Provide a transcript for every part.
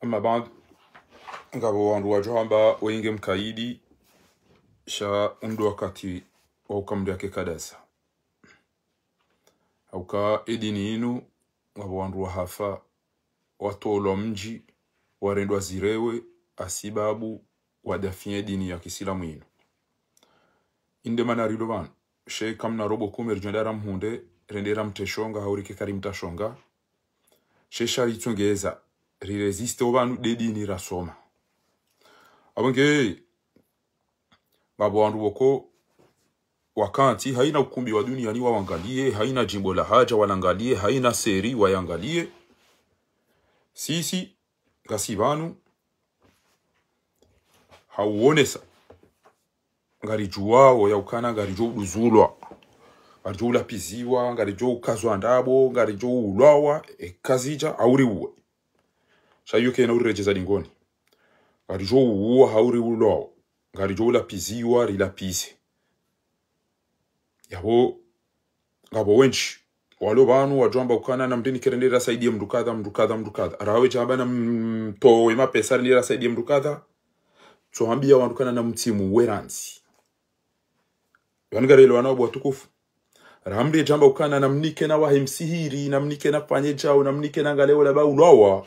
ama بعد ngabo wandu jomba wenge mkaidi sha undu wakati wa waukamdu yake kadasa auka edini inu ngabo wandu hafa watolo mji warendwa zirewe asibabu wadafie dini ya kisilamu inu inde manarilo banu she kamna robo kumi rijenda mhunde rendera mteshonga haurike kari shonga she shari tsungeza rireziste uvanhu dedini rasoma avongei babo wandu woko wakanti haina ukumbi wa duniani wawangalie, haina jimbo la haja walangalie, haina seri wayangalie. Sisi kasi vanu hauonesa ngari ngarijuwao yaukana ngarijo uduzulwa ngarijo ulapiziwa ngarijo ukazwa ndabo ngarijo ulwawa ekazija uwe sha yuke na kena za dingoni ngari jo uwa hauri ulo ngari jo pizi lapiziwa pizi yabo gabo wench walo banu jomba ukana na mdini kerendera saidi ya mdukadha mdukadha mdukadha arawe jaba na mtowe mapesa rendera saidi ya mdukadha chohambia wandukana na mtimu weranzi wangarelo wanao tukufu ramri jamba ukana na mnike na wahimsihiri na mnike na panye jao na mnike na ngaleo laba ulawa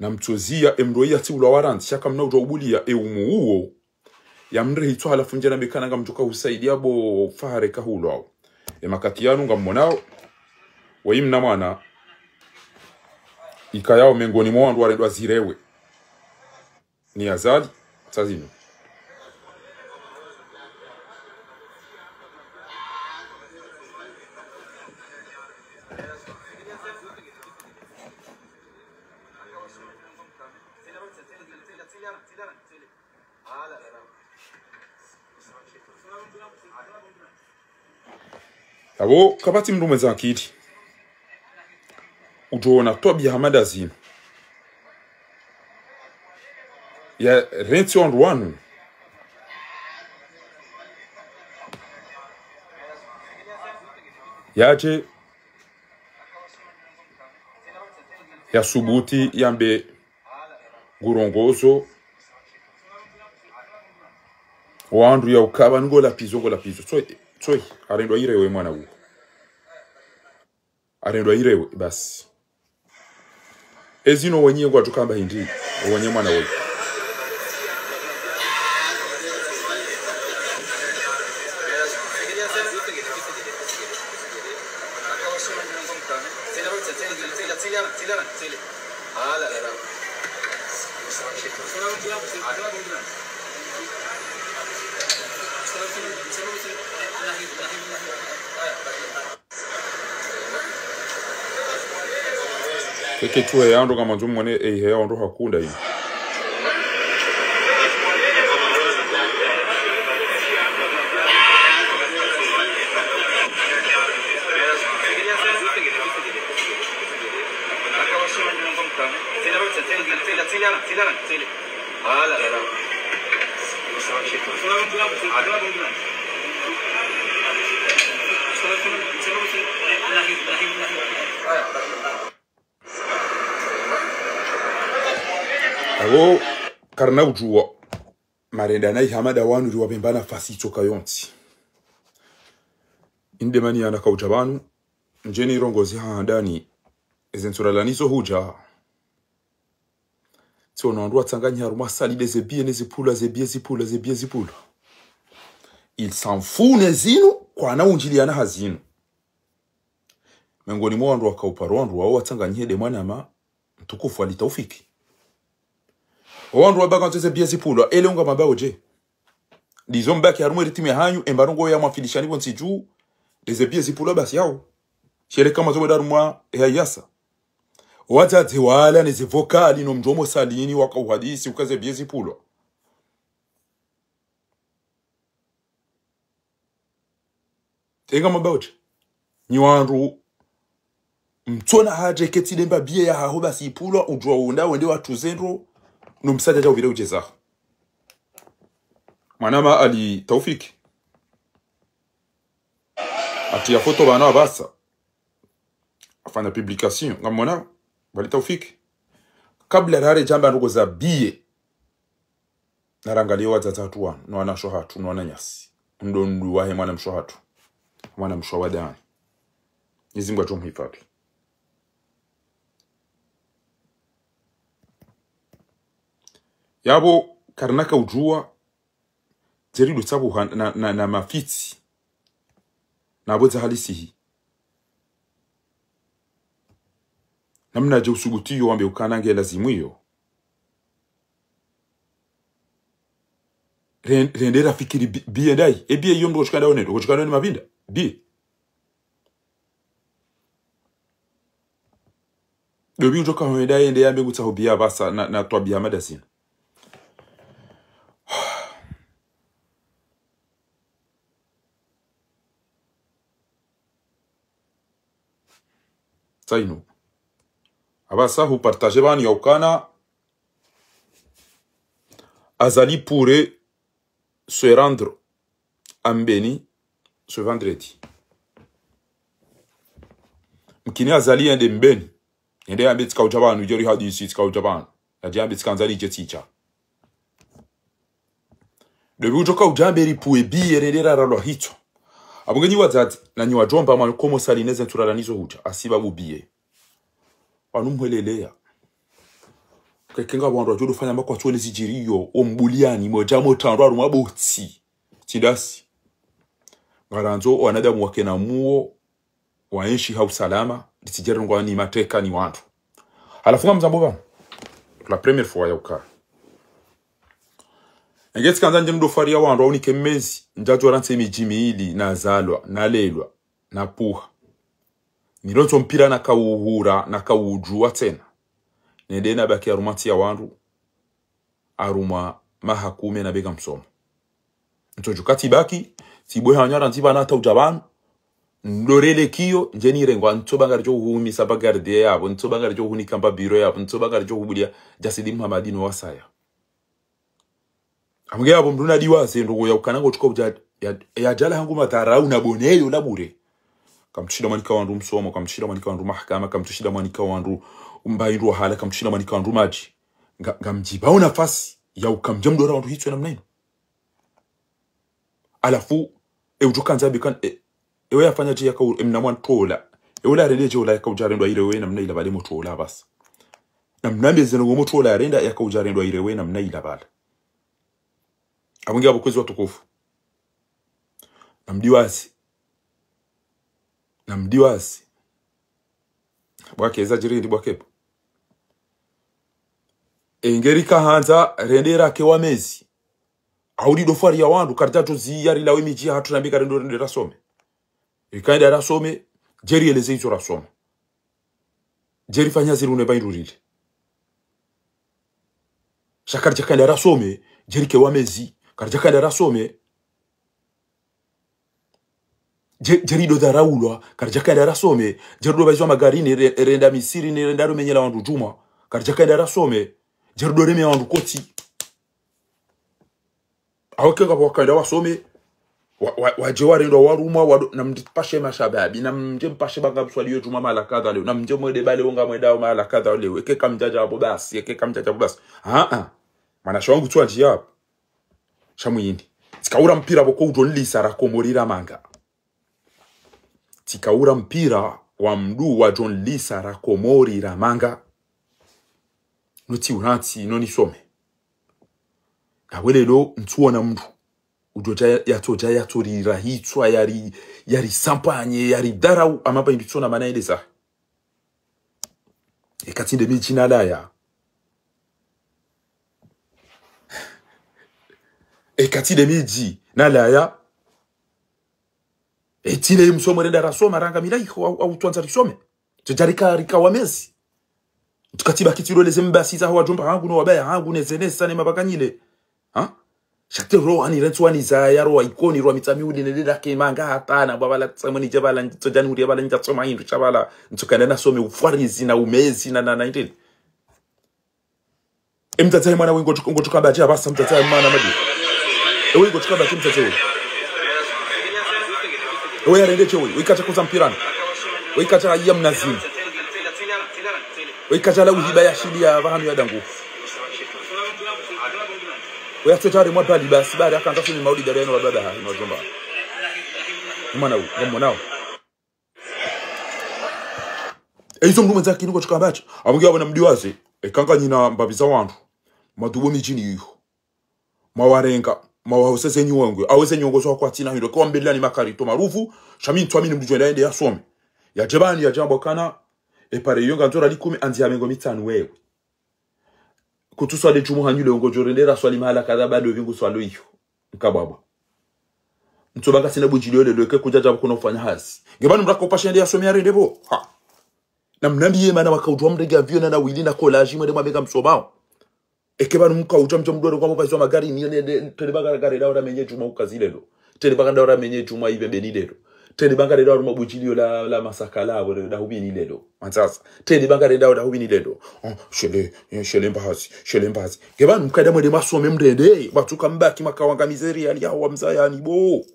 emroi emroiya tsiulwa waranthi shaka mnautwa ubuliya eumu uwo yamre hitso halafunja na mekana nga mtuka husaidia bo fahare kahulwao emakati yanu nga mmonao waimna mwana ikayao mengoni mwa wa zirewe ni azali sazino abo kabati mndume zankiti utona twabi hamada zino ya rentsi on rwanu yaje ya subuti yambe gurongozo wandu ya ukaba la pizo la pizo tsoi tsoi arendwa irewe mwana uwo arendwa irewe basi ezino wenyewe atukamba hindi wanyi mwana wewe kitu ya ndo andu kama nzumwe ne e ya ndo hakunda hii karna kujuwa marenda nai hamada wanu riwa bimbana fasi choka yonti inde mani ya naka ujabanu njeni rongozi ha ndani lanizo huja tsona ndo atsanganya rumwa salide zebie nezipula zebie zipula zebie zipula il sanfune zinu kwa na unjili ya na hazinu mengoni mwa wandu wakaupa rwandu hede watsanganyie demwanama mtukufu alitaufiki wa baka ntsese bia zipulo ele unga mabao je dizo mbaki harumwe ya hanyu embarongo ya mwafilishani bonsi juu deze bia zipulo basi yao shere kama zobe darumwa ya yasa wata wadzadze wala nezivokali nomjomo salini waka uhadisi ukaze bia zipulo tenga mabao je ni wandu mtsona haje mba bia ya hahoba basi ipulo ujwa unda wende watu zendro n'omusajja ajja obeera ogeza mwanama ali taufik ati yafo bana abasa afanya publication nga mwana bali taufik kabla rare jamba ndogoza biye narangaliwa wazazi hatu wanu nwana sho hatu nwana nyasi ndondu wahe mwana msho hatu mwana msho wadani wa tu mhifadhi yabo karnaka ujua jerido tsabuha na, na, na na na mafiti mafitsi nabo zahalisihi namna je usugutiyo wambe ukanange lazimu iyo rende rafikiri biye dai ebiye iyo mndu kochikanda onedo kochikanda one mabinda biye dobi ujoka hoenda yende yambe gutsaho biya basa na, na twabiyama dasina Abasa hu upartaje bani yaukana azali pourrait se rendre en Béni ce vendredi. Mkini azali yende mbeni. Yende yambe tika ujabanu. Yori hadi hadisi tika ujabanu. Yadi yambe tika nzali ije ticha. Debi ujoka ripuwe ujamberi Yende ererera lo hito abonge nyibaza na nanyi wajomba amaliko mose alineze nturaranizo huja asiba bubiye wanumpwelelea kekenga bwandu ajo fanya makwatso ne sijiriyo ombuliani moja motandwa rumwa botsi tindasi ngaranzo wanada mwake na muo waenshi hausalama litijerengwa ni mateka ni wantu halafu ngamzambo la premier fois ya ukaa ngetsikanza ndi ndofariya wandu aunike hili na zalwa na lelwa na puha nilonso mpira na kawuhura na kawujua tena nende nabaki aruma tsiya wandu aruma mahakume nabeka msomo ntojukati tibaki tibweha nyara ntibana atauja banu ndorelekiyo nje nirengwa ntso bangari chohuhumisa bagardiya yabo ntso bangari chohunikamba biro yabo ntso bangari chohubulia jasidi muhamadino wasaya amge apo mndu nadiwase ndogo yaukana ya ya jala hangu matharau na boneyo labure kamtushida mwanika wandu msomo kamtushida mwanika wandu mahakama kamtushida mwanika wandu mbaindu hala kamtushida mwanika wandu maji ngamjiba una nafasi ya ukamja mdora wandu hitwe namna ino alafu e eujokanza bikan e, e ewe yafanya je yakau e mnamwa tola e la rede je ola yakau jarendo ire we namna ila bale motola bas namna bezeno motola renda yakau jarendo ire we namna ila bale amwingia abwingi abukozi watukuvu namdiwasi namdiwasi bwakeza jirindi bwakepo engeri kahanza rendera ke wamezi auli dofari ya wandu karitato ziyari lawe miji hatunambika rendo rendo rasome ikaenda rasome jeri eleze izo rasome jeri fanya ziri une baindu rinde shakari chakaenda rasome jeri ke wamezi karja kada rasome jerido dharaulwa kada rasome jerido vaizwa magarini re, renda misiri renda rumenye la wandu juma karja kada rasome jerido remea wandu koti kwa kada wasome waje wa, warendwa warumwa wa, namndipashe mashababi na banga mpashe bangamswaliwe juma mala kadha leo namnje mwede bale wonga mwedao mala kadha leo eke kamjaja abo basi ekeka mjaja abo basi aa manasha wangu tu anjia hapo chamwini tikaura mpira voko utonlisa rakomorira manga tikaura mpira wa mdu wa John Lisa rakomori ramanga noti uratsi nonisome nawe lero ntsuona mndu ujoja yatoja yatorira hitswa yari yari sampanye yari darau amapa inditsona manaeleza ekatsinde ee, michinalaya ekatide midzi nalaya etile musoma renda rasoma ranga au tuanza risome rika tijarika rikawamezi tukatiba kitiroleze mbasiza ho wajomba hangu no wabaya hangu sane mabaka nyile ha shate ro ani rentu ani za ya ro ikoni ro mitami uli ne dela ke manga hatana tsamo ni jabala jani uri yabala ntsa tsoma hindu chabala ntsukana na some ufwarizi na umezi na na 19 emtatsa mwana wengo tukongo tukabati basa mtatsayi mwana madi huyu kuchukua timu sasa huyu wewe arendeche huyu wikacha kuza mpirani wikacha ya mnazimu wikacha la uhiba ya shidi ya vahanu ya dangu wewe mwa pali basi bari haka kufanya maudi dara dareno wa baba hai mazomba mwana huyu ngombo nao eizo mndu mwenza kinuko chikambacho amungi abona mdiwazi eh, kanga nina mbabiza wandu. madubo michini iyo mawarenga mawawosese nyongo awese nyongo so akwati na hindo kwa mbele ni makari to maruvu shamin twami ni mjwenda ende ya yasome ya jebani ya jambo kana e pare yonga nzora likumi anzi ya mengo mitanu wewe kutuswa de chumu hanyule ongo jorendera swali mahala kadha bado vingu swalo hiyo nkababa ntsobaka sina bujili ole leke kuja jabo kuna ufanya hasi ngebani mrako pasha ende yasome yare ndebo ha na mnambi yema na wakaudwa mdega vyona na na wili na kolaji mwende mwabeka msobao ekebanu mukaucha mcho mdodo kwa mupaiswa magari ni nione telebagara gare daora menye chuma ukazilelo telebagara daora menye chuma ibe lo benilelo telebagara daora mabuchilio la la masaka labo da hubini lelo mansasa telebagara daora hubini lelo oh shele eh, shele mbazi shele mbazi keba kebanu mkada mwede masome mdende eh. batuka mbaki makawanga miseria ya wa mzaya ni bo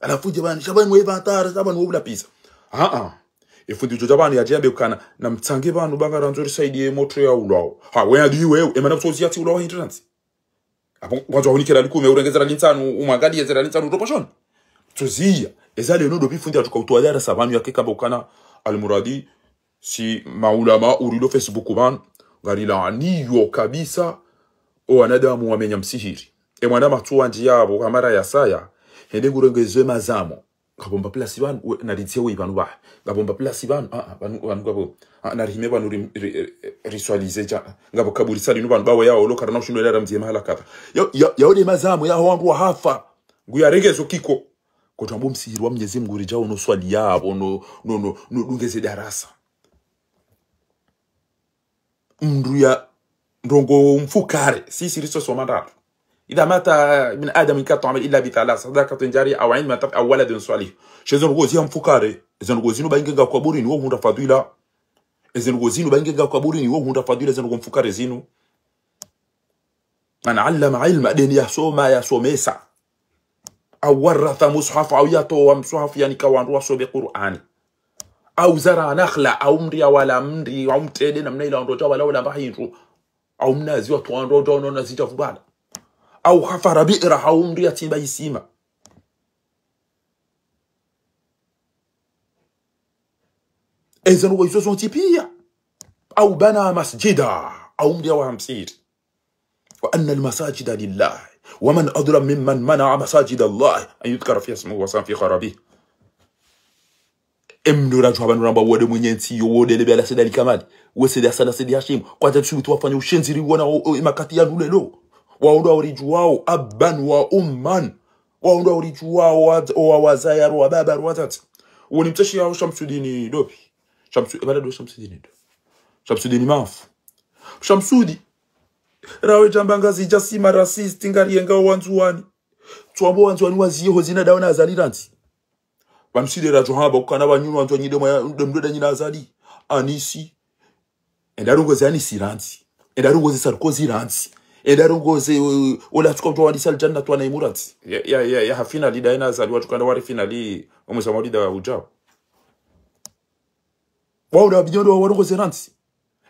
alafu jabani shabani mwe hatara shabani mwe wobla pisa ah ah ifundi e, ya efundidzo chapanhu yatiyabekukana namutsange panhu banga ya ulao yemoto wena hawena diwewe emana kutoziya ti ulawa hindranzi apo kwanza waunikira likume urengezera lintsanu umwangadiyezera lintsanu utoposhona toziya ezali eno dopifundira tukautwalara savanhu yake kamba ukana almuradi si maulama urilo facebook vanhu ngalilaaniyo kabisa owanadamu wamenya msihiri emwana matuwa njiyavo kamara ya saya hende ngurengezwe mazamo kabomba plasi bantu naritie we bantu bahe ngabomba plasi ah, ah, bantu bantu gabo ah, narihime bantu risualize ja ngabo kaburi sari nubantu bawe yawo lokara nashindo yari aramziye mahala kata yaone mazamu yaho wantu wahafa nguyaregezo kiko kotwambo msihiri wa mnyezi mungu rijawo no swali yabo no no no nungeze darasa mndu ya ndongo mfukare sisiriso soma ndatu إذا مات من آدم كان تعمل إلا بثلاث صداقة جارية أو علم أو ولد صالح شزن غوزيهم فكاري إذن غوزينو بينجا كبورين وهم رفضيلا إذن غوزينو بينجا كبورين وهم رفضيلا إذن غوم فكاري زينو من علم علم أدين يسو ما يسو ميسا أو ورث مصحف أو يتو مصحف يعني كوان رواسو بقرآن أو زرع نخلة أو مريا ولا مري أو متدين من إلى أن رجع ولا ولا بحين أو منازي وتوان رجع ونازي تفضل أو حفر بئر حوم ريتي بيسيما إذن ويسوسون تيبيا أو بنى مسجدا أو مريا وهمسير وأن المساجد لله ومن أظلم ممن منع مساجد الله أن يذكر في اسمه وسام في خرابه إمنو رجوها بنو رمبا ودو من ينسي يوو دي لبالا سيدالي كمال وسيدا سيدا سيدا هشيم قواتب شو بتوافاني وشنزيري وانا إما كاتيا نولي لو waondoa urithi wao abban wa umman waondoa urithi wao wa wazaya wa baba watatu uwo ni mtashi yao shamsudini dopi shamsu eh, bado shamsudini do shamsudini mafu shamsudi rawe jambangazi jasima rasist ngariyenga wanzuwani tswambo wanzuwani waziyeho zina dawana azaliranzi vanusidera johamba kukana vanyunu wanzuwa nyidemdoda nyina azali anisi endarongozi anisi ranzi endarongozi sarkozi ranzi edarongo ze olatuka twa wadisa aljanna twa na imurati ya ya ya finali daina zali watu kanda wari finali omweza maulida wa ujao wao da bijondo wa warongo zeranti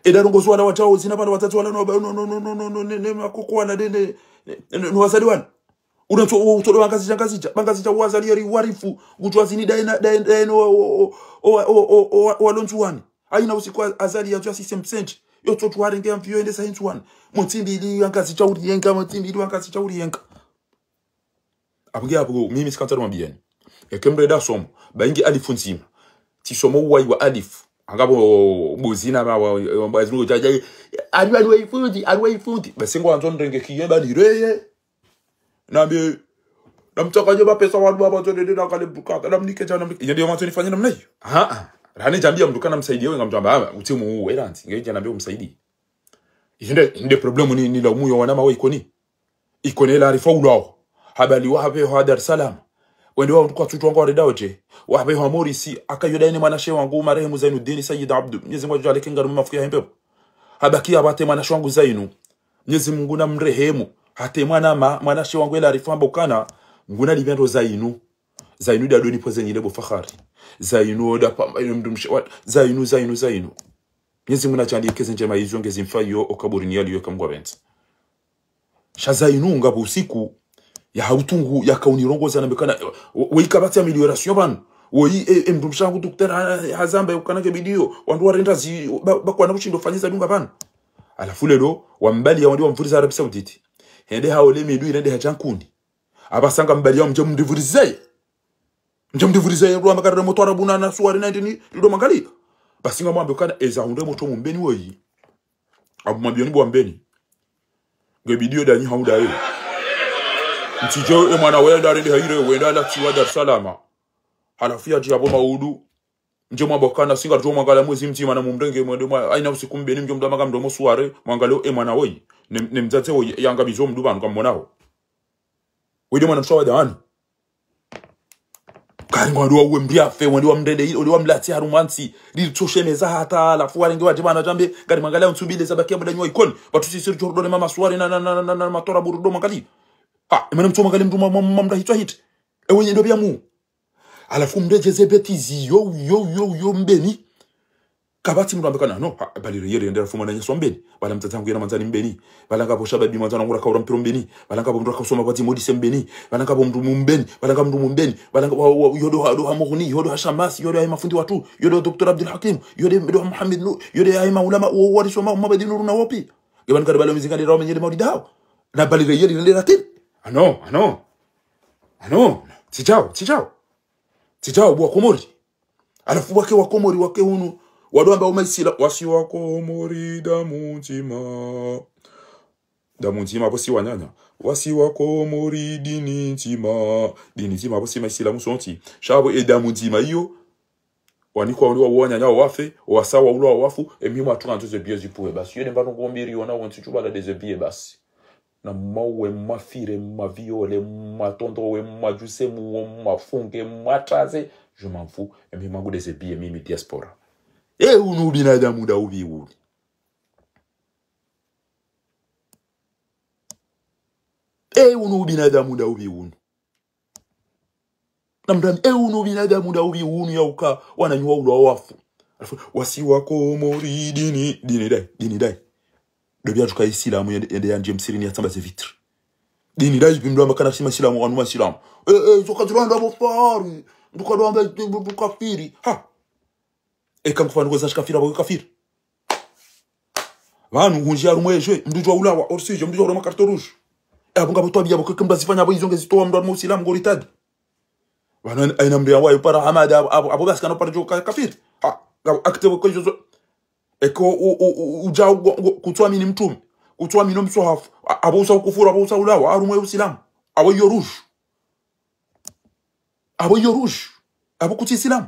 edarongo swala watao zina bana watatu wala no no no no no no ne makoko na dende no wasadi wana unatoa utolewa ngazi cha ngazi cha bangazi cha wazali yari warifu gutwazini daina daina o o o o o o o azali o o o yotsotu warenga mpfiyo ende sainzi one mutsimbiri wangazichauriyenga mutsimbiri wangazichauriyenga apike apiko mimi sikantsa romambiyani yakemreda somo baingi alifu nzima tisomo uwai wa alifu angapo buzina bazingo chaja ari ari waifundi ari waifundi basengo anzo ndenge kiyeba ni reye nambe namtakaje bapesa wadu baba zo ndende nakale bukata namnike cha namnike yende yomanzo nifanye namna hiyo a a rani ranijambia mtu kana msaidie wewe ngamjamba ama utie muuwe ranti ngeje anambia umsaidie inde inde problem ni ni la ya wanama wewe ikoni ikoni la rifaulu ao habali wa habe wa dar salam wende wao kwa tutu wangu wa redaoje wa habe wa morisi akayodaini mwanashe wangu marehemu Zainuddin Sayyid Abdu Mwenyezi Mungu ajaleke ngarumu mafukia hempepo habakia bate mwanashe wangu Zainu Mwenyezi Mungu na mrehemu hate mwana ma mwanashe wangu ila rifamba ukana nguna libendo Zainu Zainu dadoni poze nyilebo fakhari zainu oda zaino odapambaino wat zainu zainu zainu nyezi muna keze njema ngezi okaburi izonge zimfayo okaburini yaliyo kamgwa benza shazainunga usiku ya hautungu ya kaunirongo za mekana weika bati ya miliorasyo banu woi e, e, mdumshangu tukutera hazamba yukanake bidio wanduwa renda zi bakwa na bushindo fanyiza dunga banu alafu do wambali ya wandi wa wamvuriza Arab Saudite hende hao le midu irende hajankundi abasanga mbali ya mjomu mdivurizaye njamndivutise lwambakarire mutwara bunana suwari 19 lidomangali basinga mwambe kana ezaunde eh, moto mumbeni weyi abumwambioni bwambeni ngebidiyo danyi haudayo mtijo emwana eh, wenda rende haire wenda lakiwa dar salama halafu yaji abo maudu nje mwabokana singa jo mwangala mwezi mtima na mumdenge mwende mwa aina usiku mbeni mjo mdamaka mdomo suware mwangalo emwana eh, weyi nemdzatse weyi yanga bizo mdu bantu kamonao wede mwana mshawada ani kange yaani waliwa mbiafe waliwa mdede waliwa mlati harumansi litoshemeza hata alafu walenge wajema anajambe gari mangalia nsubile zabakia muda nywa ikoni batu sisi richo rodone mama swari na na na na na matora burudo mangali ha ah, imana mtu mangali mtu mamda hitwa hit ewe ndio bia mu alafu mdeje zebeti yo yo yo yo mbeni kabati mtu ambekana no baliro yere ndera fuma na nanya mbeni bali mtatangu yana manzani mbeni bali ngapo shababi manzani ngura kaura mpiro mbeni bali ngapo mtu akasoma kwati modi sembeni bali ngapo mtu mumbeni bali ngapo mtu mumbeni bali ngapo yodo hado hamuni yodo hashamasi yodo ayi mafundi watu yodo doktor abdul hakim yodo yodo muhammad nu yodo ayi maulama wo wadi soma mabadi nuru na wapi gaban kada bala mizika ndera manyele modi dao na baliro yere ndera tin ano ano ano tijao tijao tijao bwa komori alafu wake wa komori wake huno wadwamba umaisila wasiwakomori damutima damuntima apo si wanyanya wasiwakomori dinitima dinitima apo si maisila muso shabo e damuntima iyo wanikwa uliwa wonyanya wafe wasawa ulwa wafu emimu atunga ntuze bie zipuwe basi yone mbano ngombiri wana wanti chubala deze bie basi na mawe mafire maviole matondowe majuse mafunge mataze je m'en fous emimu angu deze bie mimi diaspora e eh, unu binadamu da ubi ubiuni eh, e unu binadamu da ubi ubiuni namdami e unu binadamu da ubi ubiuni yauka wananywa ulo wafu Wasi wako wasiwakomori dini dini dai dini dai la dobyatuka isilamu yende yanje msirini yatsambaze vitre dini dai pindwa makana sima silamu wanuma silamu e, eh, e, zokazirwanda bofaru ndukadwamba ndukafiri ha eka nkuvanhukoza chikafira vako kafira vanhu hunji yarumwezve mndujwa ulawa orisijo mndujwa ula makarto rujo apunga votwavia vako kemdazifanyavo izonge zitowa mndu anuma usilamu ngoritadi vanhu aina mbeya wayo para hamadi avo avo vasikana para jo kafira aktevo kaizozo eko uja kutswamini mtume kutswamini omswahafu avousa ukufuru avousa ulawa arumwe usilamu avoiyo rujo avoiyo rujo avokutsi isilamu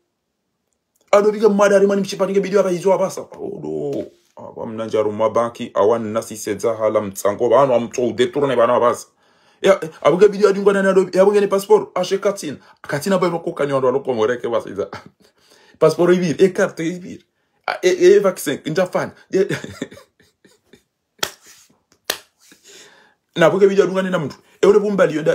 anopiga madari mani mchipatinge bidiwa akaizwa basa odo aba mnanjaro mabaki awannasisedza hala mtsango vanhu amutsoudheturone vana vapasa avuge bidiwa adingwanani adobi ni pasiporo ashe katina katsina katsina painokokani vanhu vanokomoreke vasidza pasiporo iviri ekarte iviri evaccin e ndafana navuge bidiwa adingwane na mndu eure bumbali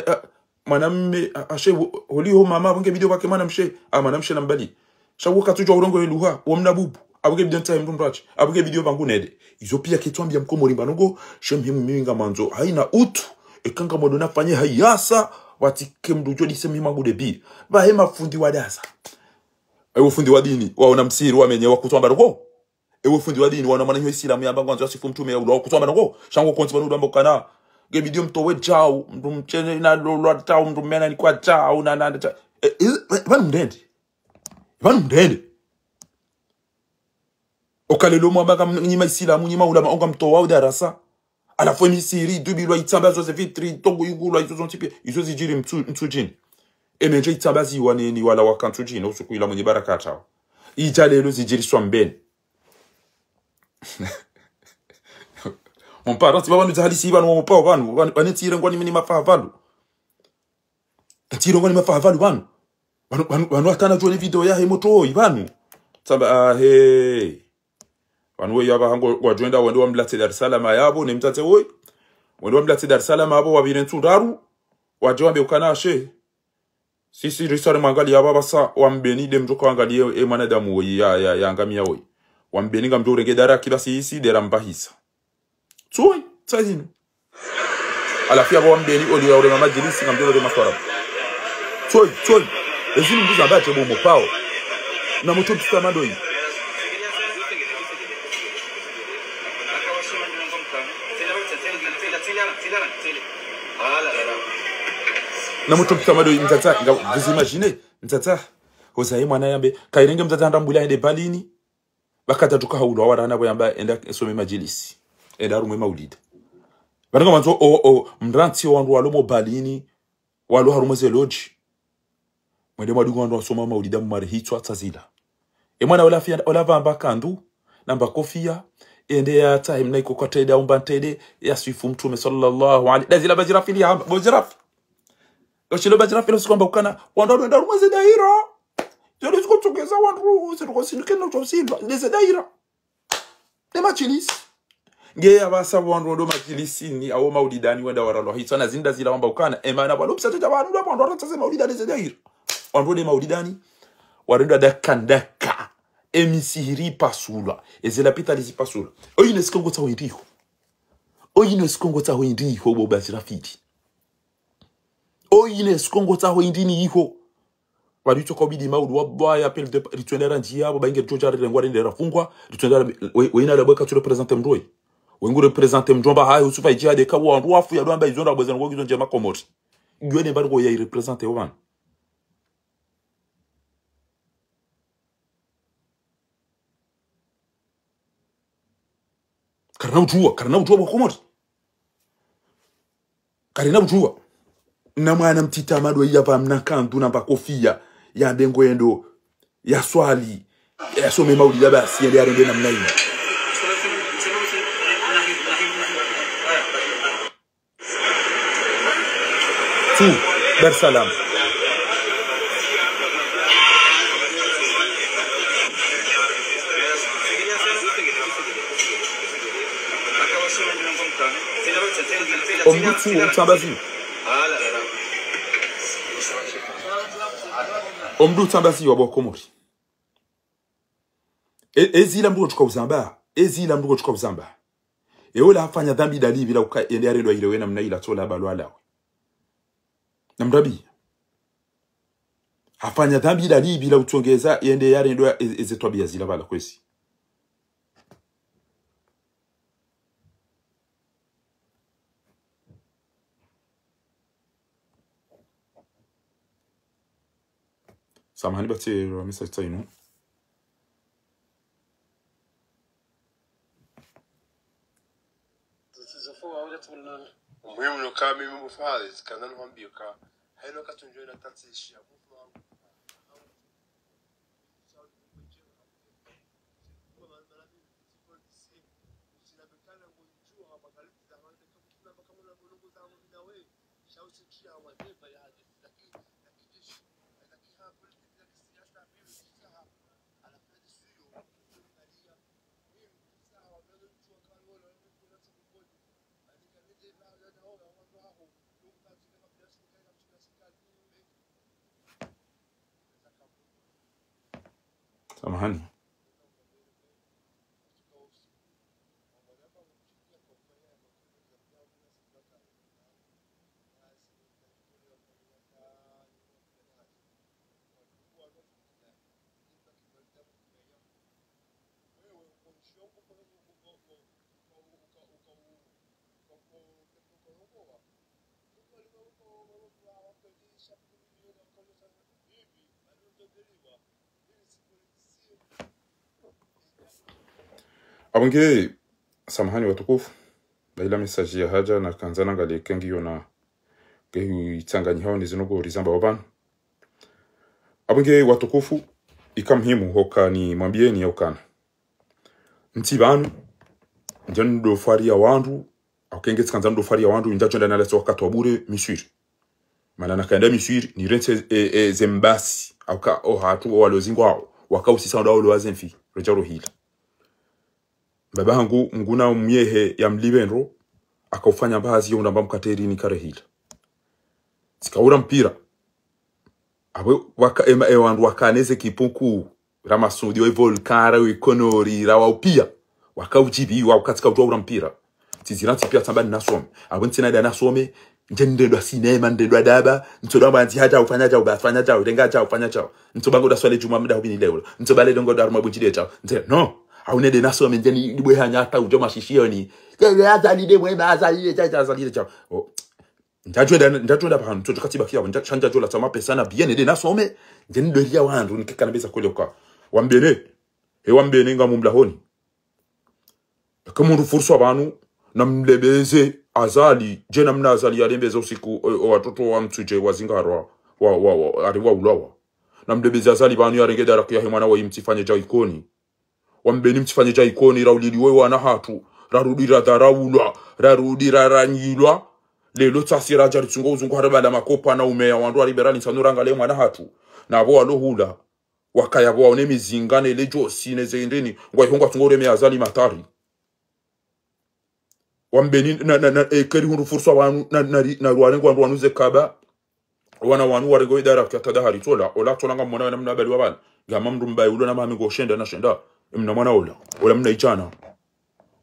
mwana mme ashe holihomama avunge bidiwa vake mwana mshe mwana nambali nambaliyo chakuka urongo ulongo yeluha wamna bubu abuke bidonta hemdu mrachi abuke bidio bangu nede izo pia kitwambia mkomo limbanongo shemhimu miminga manzo haina utu ekanga modona fanye hayasa watike mdujo disemi magude bi bahe mafundi wa dasa ewe fundi wa dini waona msiri wamenye wakutwamba rogo ewe fundi wa dini waona mwananyo isilamu ya bangu anzo sifu mtume ya ulo wakutwamba rogo shango konti banu dambo kana gebidio mtowe jao mtu mchene na lolwa tao mtu mena ni kwa jao na na jao e, e, e, ibanu mndende okalelo mwa baka nyima isilamu nyima ulama onga mtowa udarasa alafu emisiri dubilwa zo zose vitri tongo igulwa izo zontipia izo zijiri mtsujini emenje itsamba ziwa neni wala wakantujini usukuila mwenye baraka tawa ija lelo zijiriswa mbeni ompara nti babantu tihalisi banu wopawo banu banetire ngwani mini mafaha valu entire ngwani mafaha valu banu vanhu vatanatyo nevideo yahemo toyi vanhu tsamba ahe vanhu weyi ava hangowajoinda wende wamlatse dar salama yavo nemitsatse woyi wende wamlatse dar salama avo wavire ntsundaru waje wambeukanaashe sisi risari mwangalia vavasa wambeni demjoka wangalie emwanadamu woyi yangamia woyi wambeni ngamjo urenge dara kila siisi dera mbahisa tsuwoyi tsazino alafu yavo wambeni oliyaurema majilisi ngamjo urema swarabu tsuwoyi tsuwoyi mbuzi zabate bomo pawo na moto mando hii na moto mando hii mtata vizi imagine mtata hoza hii mwana yambe kairenge mtata ndambula hende balini bakatatuka haulwa warana boyamba enda esome majilisi enda rumwe maulida vanonga manzo mdranti wa wandu walomo balini walu waluharumwe zeloji mwende mwadugu wandu wasoma maulida mumarihitswa tsazila emwana olavamba kandu namba kofia ende ya time naiko kwa tede aumba ntede yaswifu mtume sallallahu alaihi dazila bajirafi li hamba bajirafi yoshilo bajirafi lo sikwamba ukana wandu wenda rumwe dairo jero siko tugeza wandu siko sinuke no chosimba leze dairo de machilisi nge abasa wandu majilisi ni awo maulidani wenda waralohi. Sana zinda zila wamba ukana emana walumsa tete wandu wandu watasema maulidani leze dairo Wan roun e ma ou di dani, warendwa dekkan dekkan, e misi ri pasou la, e zelapita li si pasou la. O yi nes kon gota wendri yi ho, o yi nes kon gota wendri yi ho, woban zirafidi. O yi nes kon gota wendri ni yi ho, wadit yo kobidi ma ou, wabwa ya pel de ritweneran diya, wabwa yinget jojare lengwaren de rafungwa, ritweneran, woyina lebo katu reprezentem roi. E. Wengu reprezentem, jwamba hayo sou fay diya dekka, wawan wafu ya lwamba yi zon rabozen, wawan yi zon djema komot. Nguye neman woye rep kari na karina kari na bucuwa bwakomota kari na na mwana mtita madwe ya mna mnakantu na kofia ya dengo yendo ya swali yasome mauli ya basi ya arende na hiyo tu Dar omulutu wo tambazimu omulutu tambazimu wabawakomori ezila mndu kochuka uzamba ezila mndu kochuka uzamba ewe hafanya dhambi dalivi la uka ende arendwa ile wena mnaila tola balwa lawe namdabi afanya dhambi dalivi la utongeza ende yarendwa ezetwabia e, zila bala kwezi سامحني باتي ميساج تاينو muhimu no ka mimi mu fahazi kana no hambiyo ka haino ka tunjoina tatsishia Shall we see how I live by kama hano Thank you abongeye samahani watukufu ndaila mesaji ya haja na kengi yona kehu ngiyo hao ni zinogo mbawo banu abongeye watukufu ikamhimu hoka ni ni yokana nti banu ndofari ya wandu au kenge akenge ndofari ya wandu njani injachonda naletsa wakato wabure miswiri mana nakaenda miswiri e, e, o hatu o ohatu owalozingwawo wakawusisa lwawo lwaza rejaro hila ruhila hangu nguna myehe ya mlivenro akaufanya mbazi yo ndamba mkaterini karehila sikaura mpira abwe waka ema ewandu wakaneze kipunku ramasundi wa e, volkara wikonori e, rawaupia wakaujibiwa katika utwaura mpira tizira ntipia nasome ninasome abwe ntsinaida nasome nje ndedwa sinema ndedwa daba mtoda wangu anzi hata ufanya chao ufanya chao utenga chao ufanya chao cha bango ngoda swale juma mda hubini leo bale dongo ngoda arma bunjide chao nze no aune de naso menje ni dibwe hanya hata ujo mashishio ni kele mwema azali de chao hata ile cha cha zalile cha ndajwenda ndajwenda pa mtoto katiba kia ndachanja jola tama pesa na biye nede naso me nje ndo lia wandu nikikana besa kwele kwa wambene he wambene nga mumlahoni kama ndu fursa banu namlebeze azali jena mna azali alembeza usiku watoto wa mtsuje wazingarwa wa, wa, wa, ari ulawa na mdebeza azali banu yarengedara kuyahe mwana wa imtifanye ja ikoni wambeni mtifanye ja ikoni wewe ana hatu rarudira dharaulwa rarudira ranyilwa lelo tsasiraja ritsungo uzungu haribala makopa na umeya wandu sanura ngale mwana hatu na bo navo walohula wakayavo waone mizinga nele josi nezeindeni ngwaihongwa tsungo ureme azali matari wambeni na na na ekeri eh, hundu fursa wa na na wanu narwarengo wandu wanuze kaba wana wanu warego idara kattada haritola ola tola tolanga mwana na mnabali waban gama mdu mbayi ulo na mami go shenda na shenda mna mwana ola ola mna ichana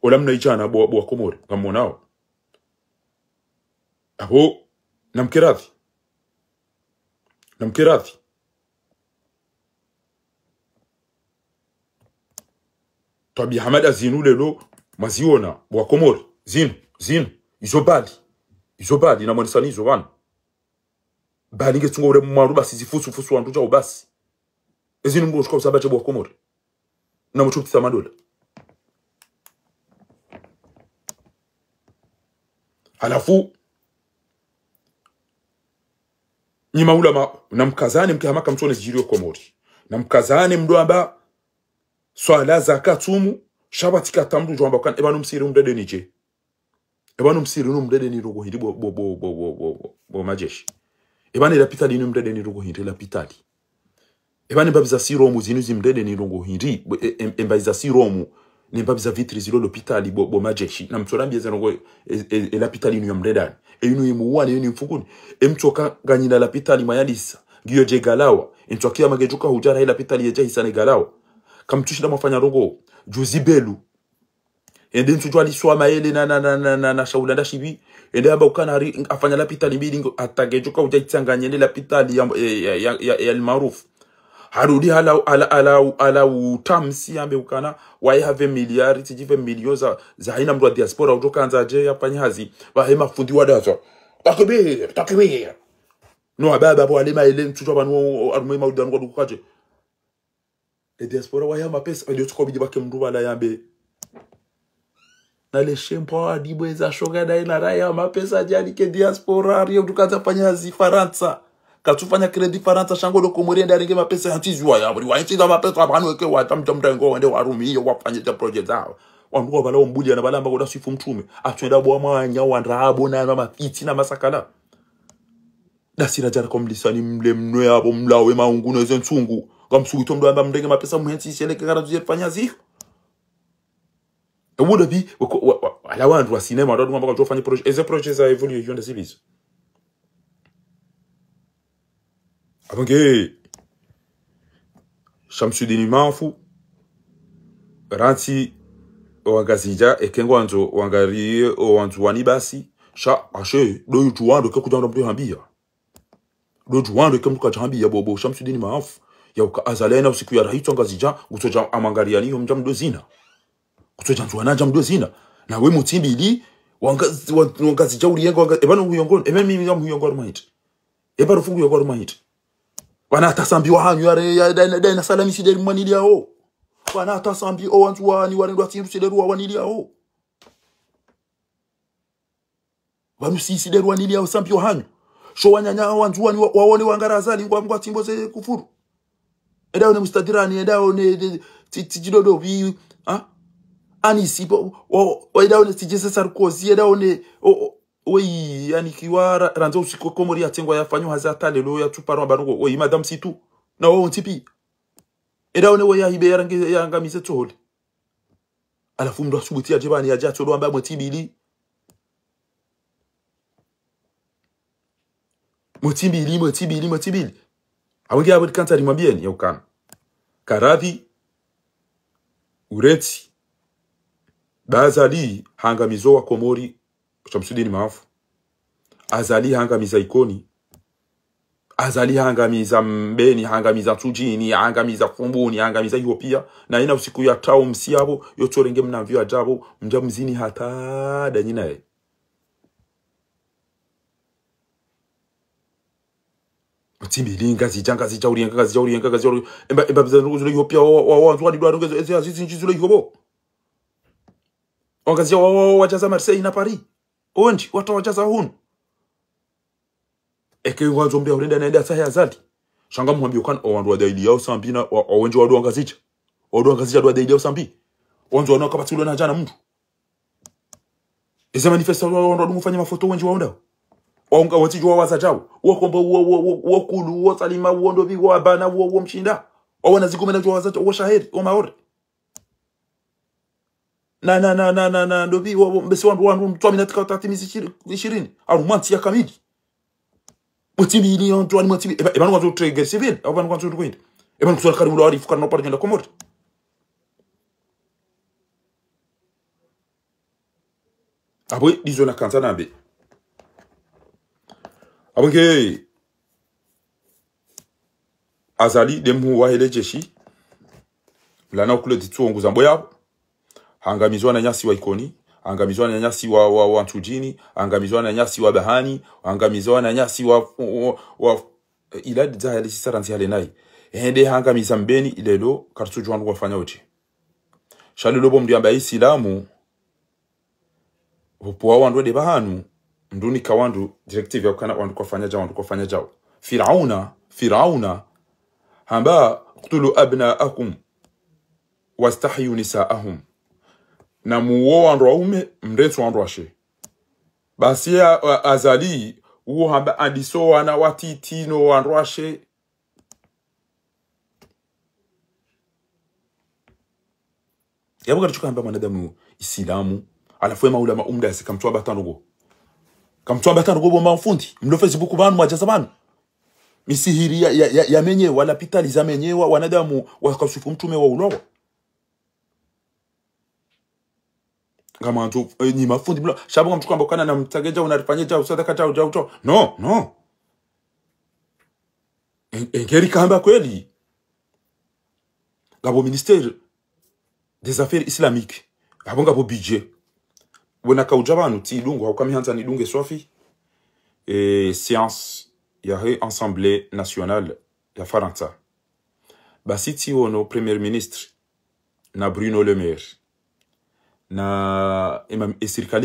ola mna ichana bo bo komori gammo o abo namkiradhi namkiradhi tabi hamada azinu lelo maziona bo komori zino zino izo bali izo bali inamaanisha ni izo wana bali nge tungo ure mwaru basi zifusu fusu wandu ubasi basi ezino mbo shikwa sabache buwa komore na mchupti samadola halafu nyima ma na mkazane mkihamaka mtone zijiriwe komori na mkazane mdo amba swala zaka tumu shabatika tamdu jwamba kan ebanu msiri umdede nije ebanu msiri unu mdede ni rugu hindi bo bo bo bo bo bo, bo majeshi ebanu ilapitali unu mdede ni rogo hiri ilapitali ebanu mbabi za siromu zinu zi mdede ni rugu hindi. E, embabi za siromu ni mbabi za vitri zilo lopitali bo, bo majeshi na mtolambia za rogo ilapitali e, e, unu ya E unu ya imuwa ni yinu mfukuni E mtu emtoka ganyila lapitali mayalisa giyo je galawa entwakia magejuka hujara ilapitali yeja hisane galawa Kamtushida mafanya rugu. juzibelu ende nchujwa liswamaele na na na na, na, na shaulanda shibi ende amba ukanari afanya lapitali mbili atagejuka ujaitsanganye ile lapitali ya ya, ya, ya, almaruf harudi ala ala ala, ala utamsi ambe ukana wai have miliari tijive milio za za aina mtu wa diaspora utokanza je yapanya hazi wahe mafundi wadazo takbir takbir no ababa bo alema ile mchujwa banu arume maudanu kwa dukaje e diaspora waya mapesa ndio tukobidi bake mndu bala yambe naleshembwa adibo ezashoka dai na raya mapesa ajarike diaspora rio tukatafanya zifaransa katufanya kredi faransa shango lokomurienda renge mapesa yatizwa yaburi waitiza e mapesa abanweke watamtamtango wende warumiyo wafanye ta project zao wanduwa bala ombuja na bala ambako dasifu mtume atwenda bwa mwanya wandrabo na mapiti na masakala dasira jara komlisani mle mnwe abo mlawe maungu nezentungu ngamsuito mndo amba mndenge mapesa muhensi sheleke karatu zifanya zifu ubuda bi ala wandu wa sinema wadadu kwamba kwa tufanye project eze project za evolue yonda zibizo abange shamsudini mafu ranti wangazija ekengo wanzo wangarie wanzo wani basi sha ashe doyu tuwando ke kutanda mtu hambia doyu tuwando ke mtu hambia bobo shamsudini mafu ya uka usiku ya rahitu wangazinja utoja amangariani yo mjamdo zina kutsweja nzuwana cha mdwe zina mutimbi ili wangazi cha uliyenga wangazi ebano huyongona ebe mimi ya muyongo rumahita eba rufungu yongo rumahita wana atasambi wa hanyu yare ya dai na salami sideri mwanili yao wana atasambi o wanzuwani warendwa sindu sideri wa wanili yao wanu si vanu wa nili yao sambi wa hanyu sho wanyanya wanzuwani waone wangarazali ngwa ngwa timbo ze kufuru edao ne mustadirani edao ne tijidodo vi ah anisi oida one sijese sarkozy eda one oi anikiwa ranza usiko komori yatengwa yafanywa hazi atalelo yatsuparwa banongo oi madam situ na wo ntipi eda one wo yahibe yarange yangamise tsohole alafu mndu asubuti aje bani aje atsolo amba mwetibili mwetibili mwetibili mwetibili awenge abu kanta mwambieni yaukana karadhi ureti Bazali hangamizo wa Komori ni Maafu, Azali hangamiza Ikoni, Azali miza Mbeni, miza Tujini, miza Kumbuni, hangamiza Ethiopia na ina usiku ya tao msiabo yotorenge mnavyo ajabo mja mzini hata danyinaye tibilinga zijanga zijaurienga zijaurienga zijaurienga emba emba zanuru zule Ethiopia wa wa wa zwa didwa ngezo ezi azizi nchi zule Ethiopia wakazia wao wajaza Marseille na Paris ondi watawajaza hunu eke wazombea urenda naenda sahi azali shanga mwambie kan owandu wa daili yao sambi na owenje wadu wangazicha wadu wangazicha wadu daili yao sambi wanzo wanao kapatulwa na jana mtu ese manifesto wa wandu mufanya mafoto wenje waondao waunga watijwa waza jao wakomba wakulu wasalima wondo biwa bana wo mshinda owana zikome na jwa waza wa shahidi wa maore na na na na na na ndobi mbese wandu wandu mtwami natika tatimizi ishirini anu mwanti ya kamidi mutimi ili ontu ani mutimi eba eba nwanzo trege civil aba nwanzo tukwenda eba nkusora karibu lawari fukana no parjenda komota abo dizo na kanza nabe abo nge azali demu wahele jeshi mlana ukule tituonguza mbo yabo angamizwa na nyasi wa Ikoni, angamizwa na nyasi wa, wa, wa Tujini, angamizwa na nyasi wa Bahani, angamizwa na nyasi wa, wa, ila za ya lisi saranzi ya lenai Hende hanga mizambeni ilelo kartuju juan wafanya uti. Shali lobo mdi amba isilamu, hupuwa wandu wade bahanu, mduni kawandu direktivi ya wakana wandu kwa fanya jao, wandu kwa fanya jao. Firauna, Firauna, hamba kutulu abna akum wastahiyu nisa ahum na muo wandu aume mndetsu wandu ashe basi azali uwo hamba andiso wana watitino wandu washe yabo kalichoka hamba mwanadamu isilamu alafu ema ulama umda yasi kamtwa kamtuwa batan batanugo bo mfundi mlo facebook banu majaza banu misihiri ya, ya, ya, ya menyewe walapitali za menyewa wanadamu wakasufu mtume wa ulowa ngamantu eh, ni mafundi bla shabonga mchukua mbokana na mtageja unarifanyeja usadaka cha uja uto no no engeri kamba kweli ngabo ministere des affaires islamiques abo ngabo budget wena kauja bantu ti idungu haukamihanza ni idunge sofi e eh, séance ya he assemblée nationale ya faransa basi ti wono premier ministre na bruno le maire na qu'est-ce que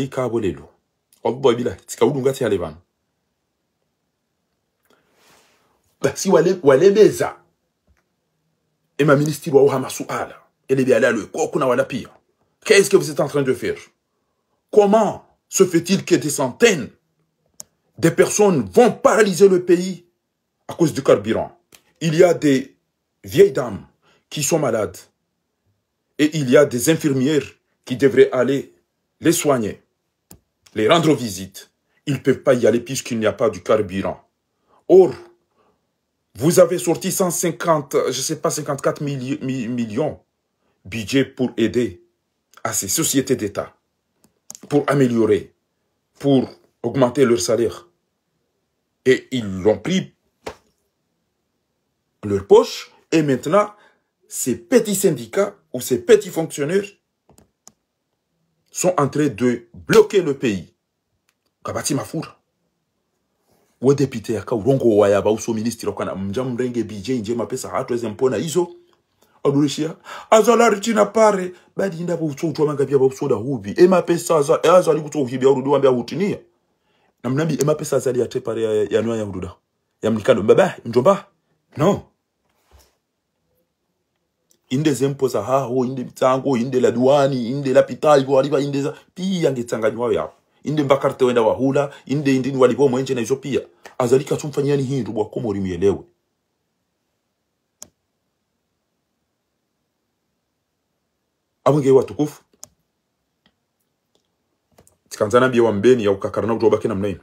vous êtes en train de faire comment se fait-il que des centaines de personnes vont paralyser le pays à cause du carburant il y a des vieilles dames qui sont malades et il y a des infirmières qui devraient aller les soigner, les rendre visite, ils ne peuvent pas y aller puisqu'il n'y a pas du carburant. Or, vous avez sorti 150, je ne sais pas, 54 millions, millions budget pour aider à ces sociétés d'État, pour améliorer, pour augmenter leur salaire. Et ils l'ont pris leur poche, et maintenant, ces petits syndicats ou ces petits fonctionnaires sont en train de bloquer le pays kabati mafura wedepite yaka ulongo wayaba uso ministiri okana mja mrenge bije nje mapesa hatweze mpona izo adurishia azalari china pare badi ndapo uso utwamanga bia basoda hubi emapesa aza e azali kuto hibi arudi wambia hutinia namnambi emapesa azali yate pare ya, ya noya ya hududa ya mnikando mbaba njomba no inde zempo za haho inde bitango inde la duani inde la pitai bo aliba inde za pia ngetsanganywa yao inde mbakarte wenda wahula inde indini walipo mwenje na hizo pia azalika tumfanyani hindu bwa komo limielewe abunge tukufu tikanzana bia wa mbeni ya ukakarana kutoba kina mnaini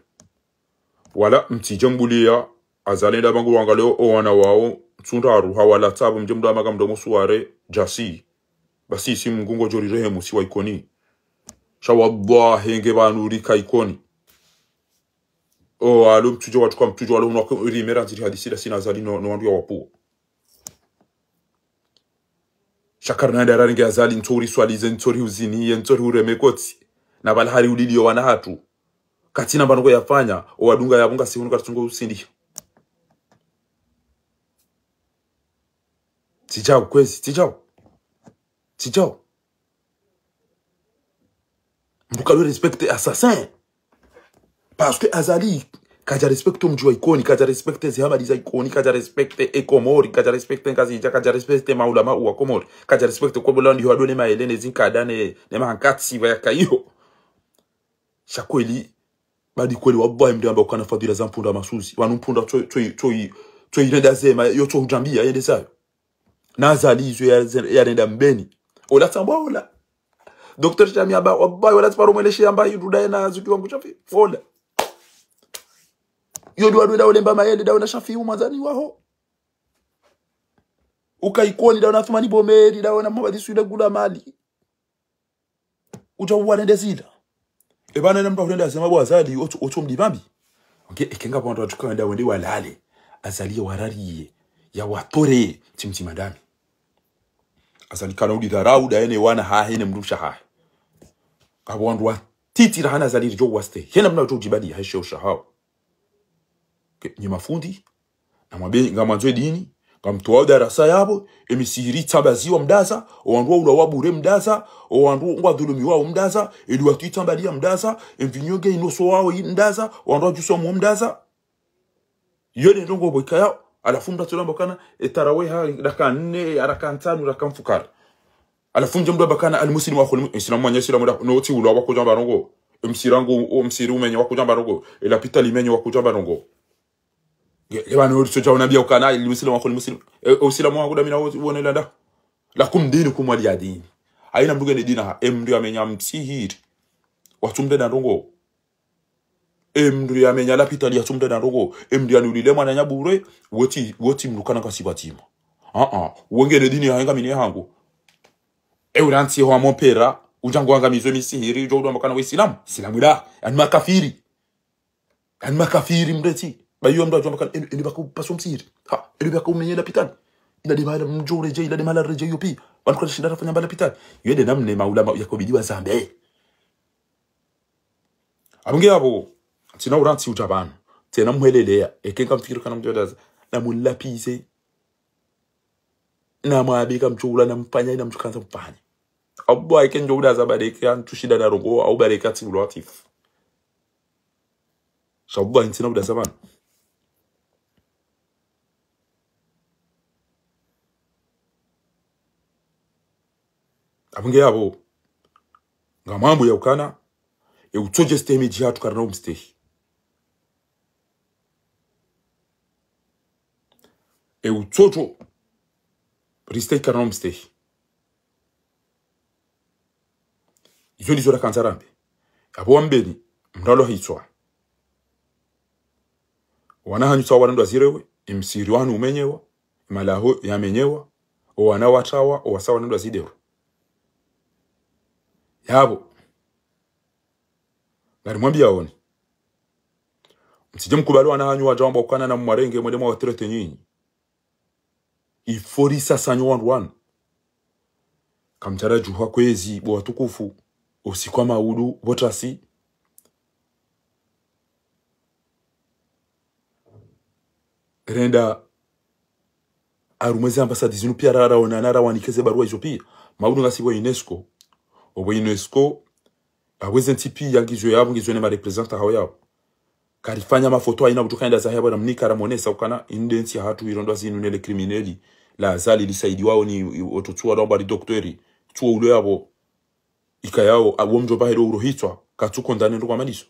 wala mtijambulia azalenda bangu wangaleo o wana wao tsundaro hawala tsabo mje mdama ka mdomo suware jasi basi si mungungo jori rehemu si waikoni shawabwa henge banuri kaikoni o oh, alo mtujo watu kwa mtujo alo unako mera nziri hadisi la sina zali no, no wandu ya wapu shakarna ndara nge azali ntori swalize ntori uzini ntori uremekoti na balhari yo wana hatu katina banuko yafanya o wadunga yabunga sihunu katungo usindi Tijau, kwezi, tijau. Tijau. vous pouvez respecte assassin. Parce que Azali, kaja respecte j'ai ikoni, kaja respecte zihamaliza quand kaja respecte ekomori, kaja respecte nkazija, kaja respecte maulama uwa quand kaja respecte kwa bola ndiyo adone les zinkadane, nema hankatsi vayaka Shakweli, badi kweli les mdi amba ukana masuzi, je toi, toi, toi, toi, toi, les toi, toi, toi, les nazalizwe yanenda mbeni olatsambwa ola dr chitamiaba wabai olatsiparomweleshe ambai rudaye nazuti wangu chafi fola yodi wadwe daolemba mayende daona shafi umazani waho ukaikoni daona thumani bomeri daona mabadhisuile gula mali utauwa nende zila ebana na mtu akunenda asema bwa azali otu otso mdivambi nge ikenga pa watu watukaenda wende walale azalie warariye ya watore timtimandami asani kana uli dharau da yene wana ha hene mdumsha ha kabo wandwa titi rahana zalir jo waste hena mna jo jibadi ha shosha ha ni mafundi na mwabe ngamanzwe dini kamtoa darasa yabo emisihiri tsambaziwa mdaza owandua ulawa bure mdaza owandua ngwa dhulumiwao mdaza eliwatuitambalia mdaza emvinyoge inoso wao mdaza owandua jusomwo mdaza yone ndongo boika yao alafu mndu atulamba kana eh, taraweha raka nne raka ntanu raka mfukara alafu mja mndu abakana almusilimu wakhul isilamu eh, manya isilamu noti ulo wakuja mbarongo eh, msirangu oh, msiri umenye wakuja mbarongo ilapita limenye barongo mbarongo lewana ulicho cha unabia ukana almusilimu wakhul muslimu usilamu wangu damina wona ilanda lakum dinukum waliyadini aina mduga ni dina emdu amenya msihiri watumde na rongo emndu yamenya lapha ya yasumntana roko emndu yanulile mwana nyabure woti woti mlukana kasiba tima a a wengene dini yahenga mine hangu e euransi ho amompera ujangu wanga mizo misihiri jodo mkana we silamu silamu ila ani makafiri ani makafiri mreti ba bayo mndu ajomba kan elu bakupaso msihiri ha elu mwenye lapha itali iladimala mjure je iladimala reje yopi wanukula shida rafanya mbala pitali yede namne maulama wa zambe abunge abo thina urathiutha abantu thena mhweleleya ekenkamfikiri kana mtwetaza namulaphise namabe kamtshula nampanya namtshukhanza mpanya awubaye ke njokudaza abaleke antushida nalo ngo awubaleke athi ulotif sawuba intsina kudaza abantu abungeyabo ngamambo yaukana eutsoje stemi jihatu karina umstehi e utsotso ristehi kana nomustehi izo ndizo rakanza rambe abo wambeni mndalo haitswa wanahanyutsa warandwa zirewe imsiri e wanu umenyewa e malaho yamenyewa wana watawa owasa wanandwa zidero yabo ngari mwambi yaone msije na hanyu jamba ukana na mwarenge mwende mwa watirete nyinyi iforisa sanyowanduwana kamtara juha kwezi bwa watukufu usiku wa maudu botasi renda arumweze ambasadi zinu pia raraona narawanikeze barua izo pia maudu ngasibwa unesco obwe unesco aweze nti pia ngizwe yabo ngizwe ne marepresenta hao yabo karifanya mafoto aina butukaenda za habo na mnika ramonesa ukana indensi hatu irondwa zinu nele krimineli la zali lisaidiwao ni oto ototsuwa lamba lidoktori tsuwa ulo yabo ikayao awomjo bahero urohitswa katsuko ndane ndo kwamaniso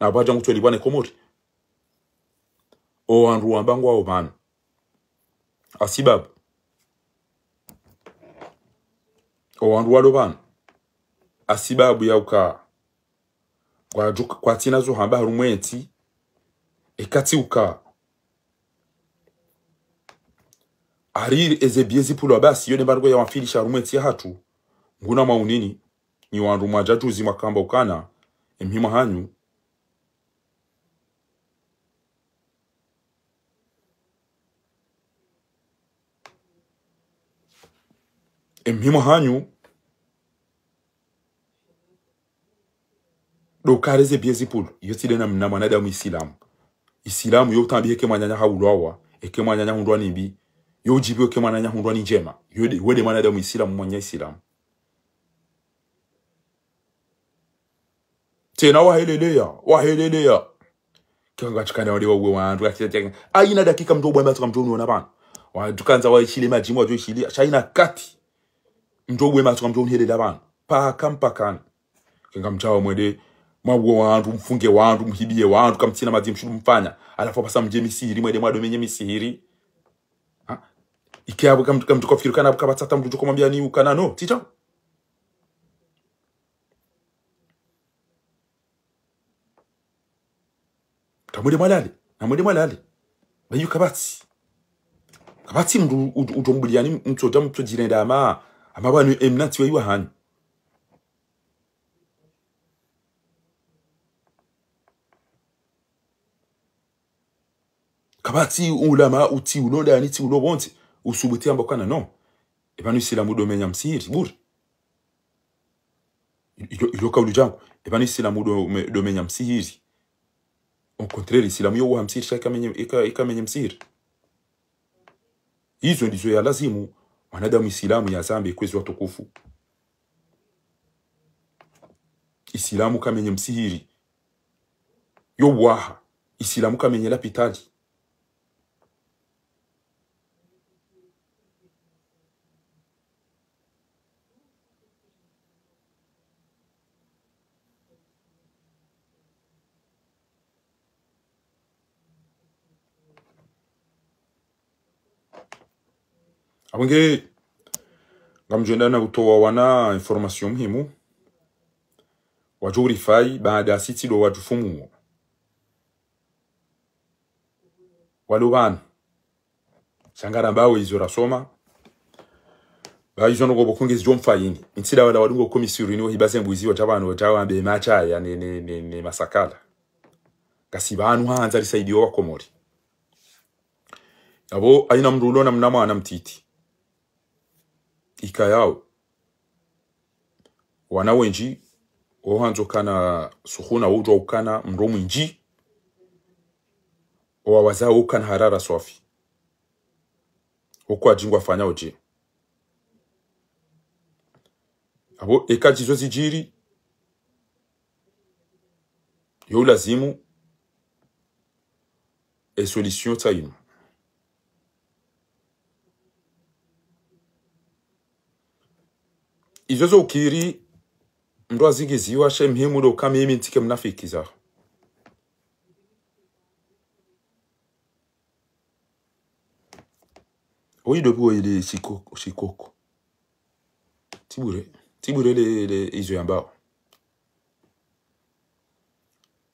na baja ngutweli bwane komori o anru ambangu ao bana asibabu o anru walo bana asibabu yauka kwatsinazo hamba harumwentsi ekatsiuka ari ezebie ziphulwa basi yone bargo ya wamfilisha rumwetsi hatu nguna maunini ni wandu zima mwakamba ukana emhima hanyu emhimwa hanyu dokareze zebie ziphulwa iyo tsidena mnamanada mwanadamu isilamu isilamu yo utambiheke mwanyanya haulwawa eke hundwa nibi yojibwe yoke mwana nya hundwa ni njema yode wede mm. mwana damu isilamu mwanya isilamu tena waheleleya waheleleya kangachikana wale wauwe wantu akitaka aina dakika mtu bwana mtu mtu unaona bana wantu kanza waishile majimu wajo ishile chaina kati mtu bwana mtu mtu unaona bana paka mpakana kinga mchawa mwede mwabuo wantu mfunge wantu mhibie wantu kamtina mazimu shumfanya alafu pasa mje misiri mwede mwadomenye misiri ikiyabo kamtu kofikiri kana kabatsata mtu kumwambia ni ukana no ticha tamwele mwalale namwele mwalale bayu kabatsi kabatsi mndu utombuliani mtsoda mtsojirenda ama ama banu emnati wayiwa hani kabatsi ulama uti unodani ti unobonse usubuti ambako kana no epano isilamu domenya msiri bure ilo kauli jangu epano isilamu domenya msiri au contraire isilamu yowa msiri ikamenya ikamenya msiri hizo ndizo ya lazimu mwanadamu isilamu ya zambi kwezi watukufu isilamu kamenye msihiri yowaha isilamu kamenye lapitali akunge ngamjendana utoa wana information muhimu wajuurifai baada ya do watu fumu vanu shangara mbawe izo rasoma ba ngo bokungi baizonoko bokongezi jomfayini intsida wala wadungo komisiru ni komisirini wahibaze watawa be macha ya ne, ne, ne, ne masakala kasi banu hanza wa komori abo aina mrulona mnama anamtiti ikayao wana wenji kana sukuna ujwa ukana mrumu nji owawazao ukana harara swafi uko ajingwa fanya oje abo eka jizo zijiri yo lazimu e solution tsaima Izo zo kiri, mdo a zigezi, yuwa shen mhemu do kami yemin tike mnafekiza. O yi do pou yi de shikoku? Tibure? Tibure le izo yamba?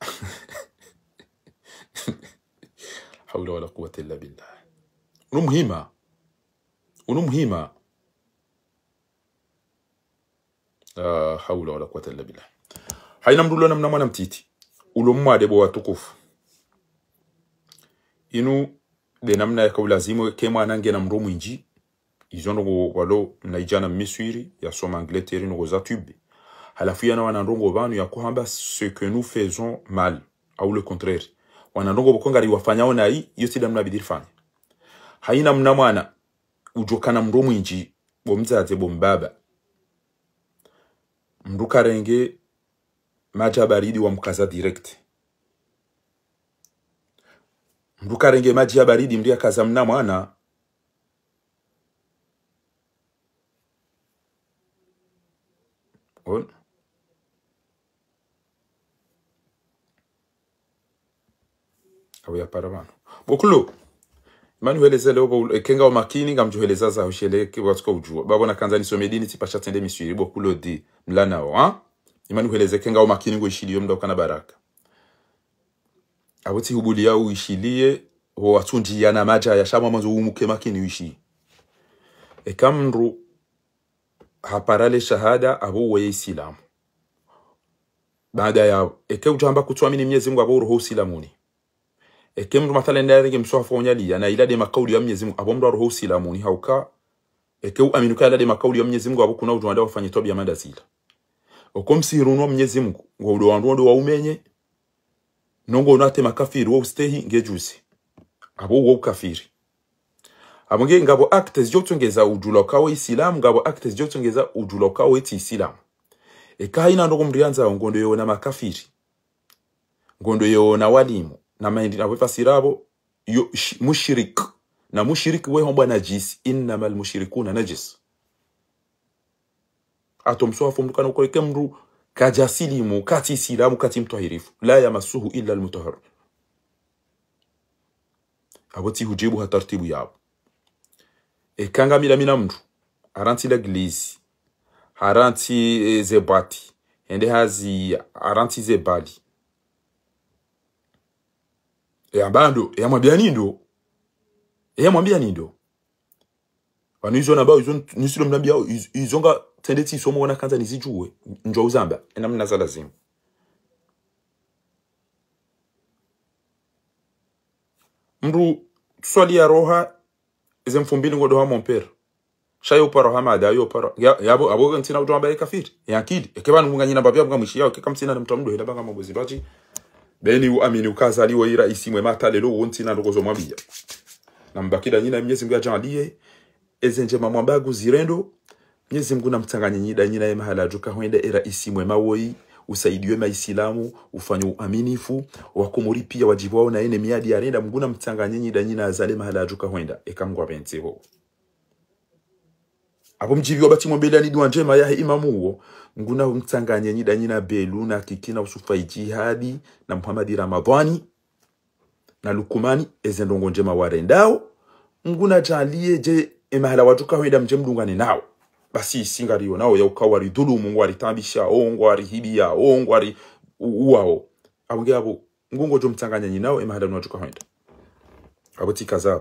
Ha wile wala kuwa tella binda. Unu mhima? Unu mhima? Ah, hawla wala quwwata illa billah hayna mdulo namna mwana mtiti ulomma debo watukufu inu de namna ka lazimo ke mwana ngena mrumu inji izondo go walo na ijana miswiri ya soma angleterre no za tube halafu yana wanandongo banu ya kuhamba ce que nous faisons mal au le contraire wanandongo bokongari wafanyao nai yosi damna bidirfanya haina mna mwana ujokana mrumu inji bomzaze bombaba mrukarenge maji ya baridi wamkaza direct mrukarenge maji ya baridi mliyakaza mna mwana ona auyapara vanhu bokulo manuheleza leo bo kenga umakini ngamjuheleza za husheleke watsuka ujua babona kanza nisome dini tipasha tende miswiri bo kulodi mlanao ha imanuheleze kenga umakini ngo ishiliyo mdoka na baraka abutsi hubuli yao ishilie ho yana maja ya shama mwanzo umuke makini uishi ekamru haparale shahada abu waye islamu baada ya eke ujamba kutuamini Mwenyezi Mungu abo roho islamuni e eh, kemdu mathala ndare ke msofa onyali na ila de makauli ya Mwenyezi Mungu abomdo roho silamuni hauka e ke aminuka ila de makauli ya Mwenyezi Mungu abukuna kuna ndao fanye tobi ya manda zila sila okomsiruno Mwenyezi Mungu ngo udo wandu wa umenye nongo unate makafiri wa ustehi ngejuzi abo wo kafiri abonge ngabo actes jotongeza ujuloka wa isilamu ngabo actes jotongeza ujuloka wa eti isilamu ekaina eh, ndo kumrianza ngondo na makafiri ngondo na walimu na namayendera wefasirabo mushirik na mushiriki wehombwa najisi innama almushirikuna najis atomsoafumrukana kemru mru kajasilimu kati silamu kati mtahirifu la yamasuhu illa almutahhar awati hujibuha tartibu yabo ekangamira mina mru aranti la glisi aranti e, zebati ende hazi aranti zebali ya ndo ya mwambia nindo ya mwambia nindo wani izo na bao izo nisilo mnambia izo nga tendeti isomo wana kanza nizijuwe njwa uzamba ena mna za lazima mndu tuswali ya roha ize mfumbini ngo doha mompera shayo paro hama da yo paro yabo abo kwa ntina utomba kafiri yakidi mga munganyina yao kika mtina na mtamdu hila banga mabuzi bachi beni u uamini ukazaliwa ira isimwe mata lelo wonti na ndokozo mwabia na mbakida nyina mnyezi mungu ajandiye eze njema mwambagu zirendo mnyezi mungu namtanganya nyida nyina ye mahala ajuka huenda ira isimwe mawoi usaidiwe maisilamu ufanye uaminifu wakumuri pia wajibu wao na ene miadi arenda mungu namtanganya nyida nyina azale mahala juka huenda eka mungu apenzeho akomjiviwa bati mwambelani dua njema yahe imamu uwo nguna umtsanganye nyidanyi na belu na kikina na usufai jihadi na muhamadi ramadhani na lukumani eze ndongo njema warendao nguna jalie je emahala watu wenda mje mdungane nao basi isinga riyo nao ya ukawa ridhulumu ngo aritambisha ongo arihibia ongo ari uwao abunge abo ngungo jo mtsanganya nyinao emahala watu kawenda abo tikaza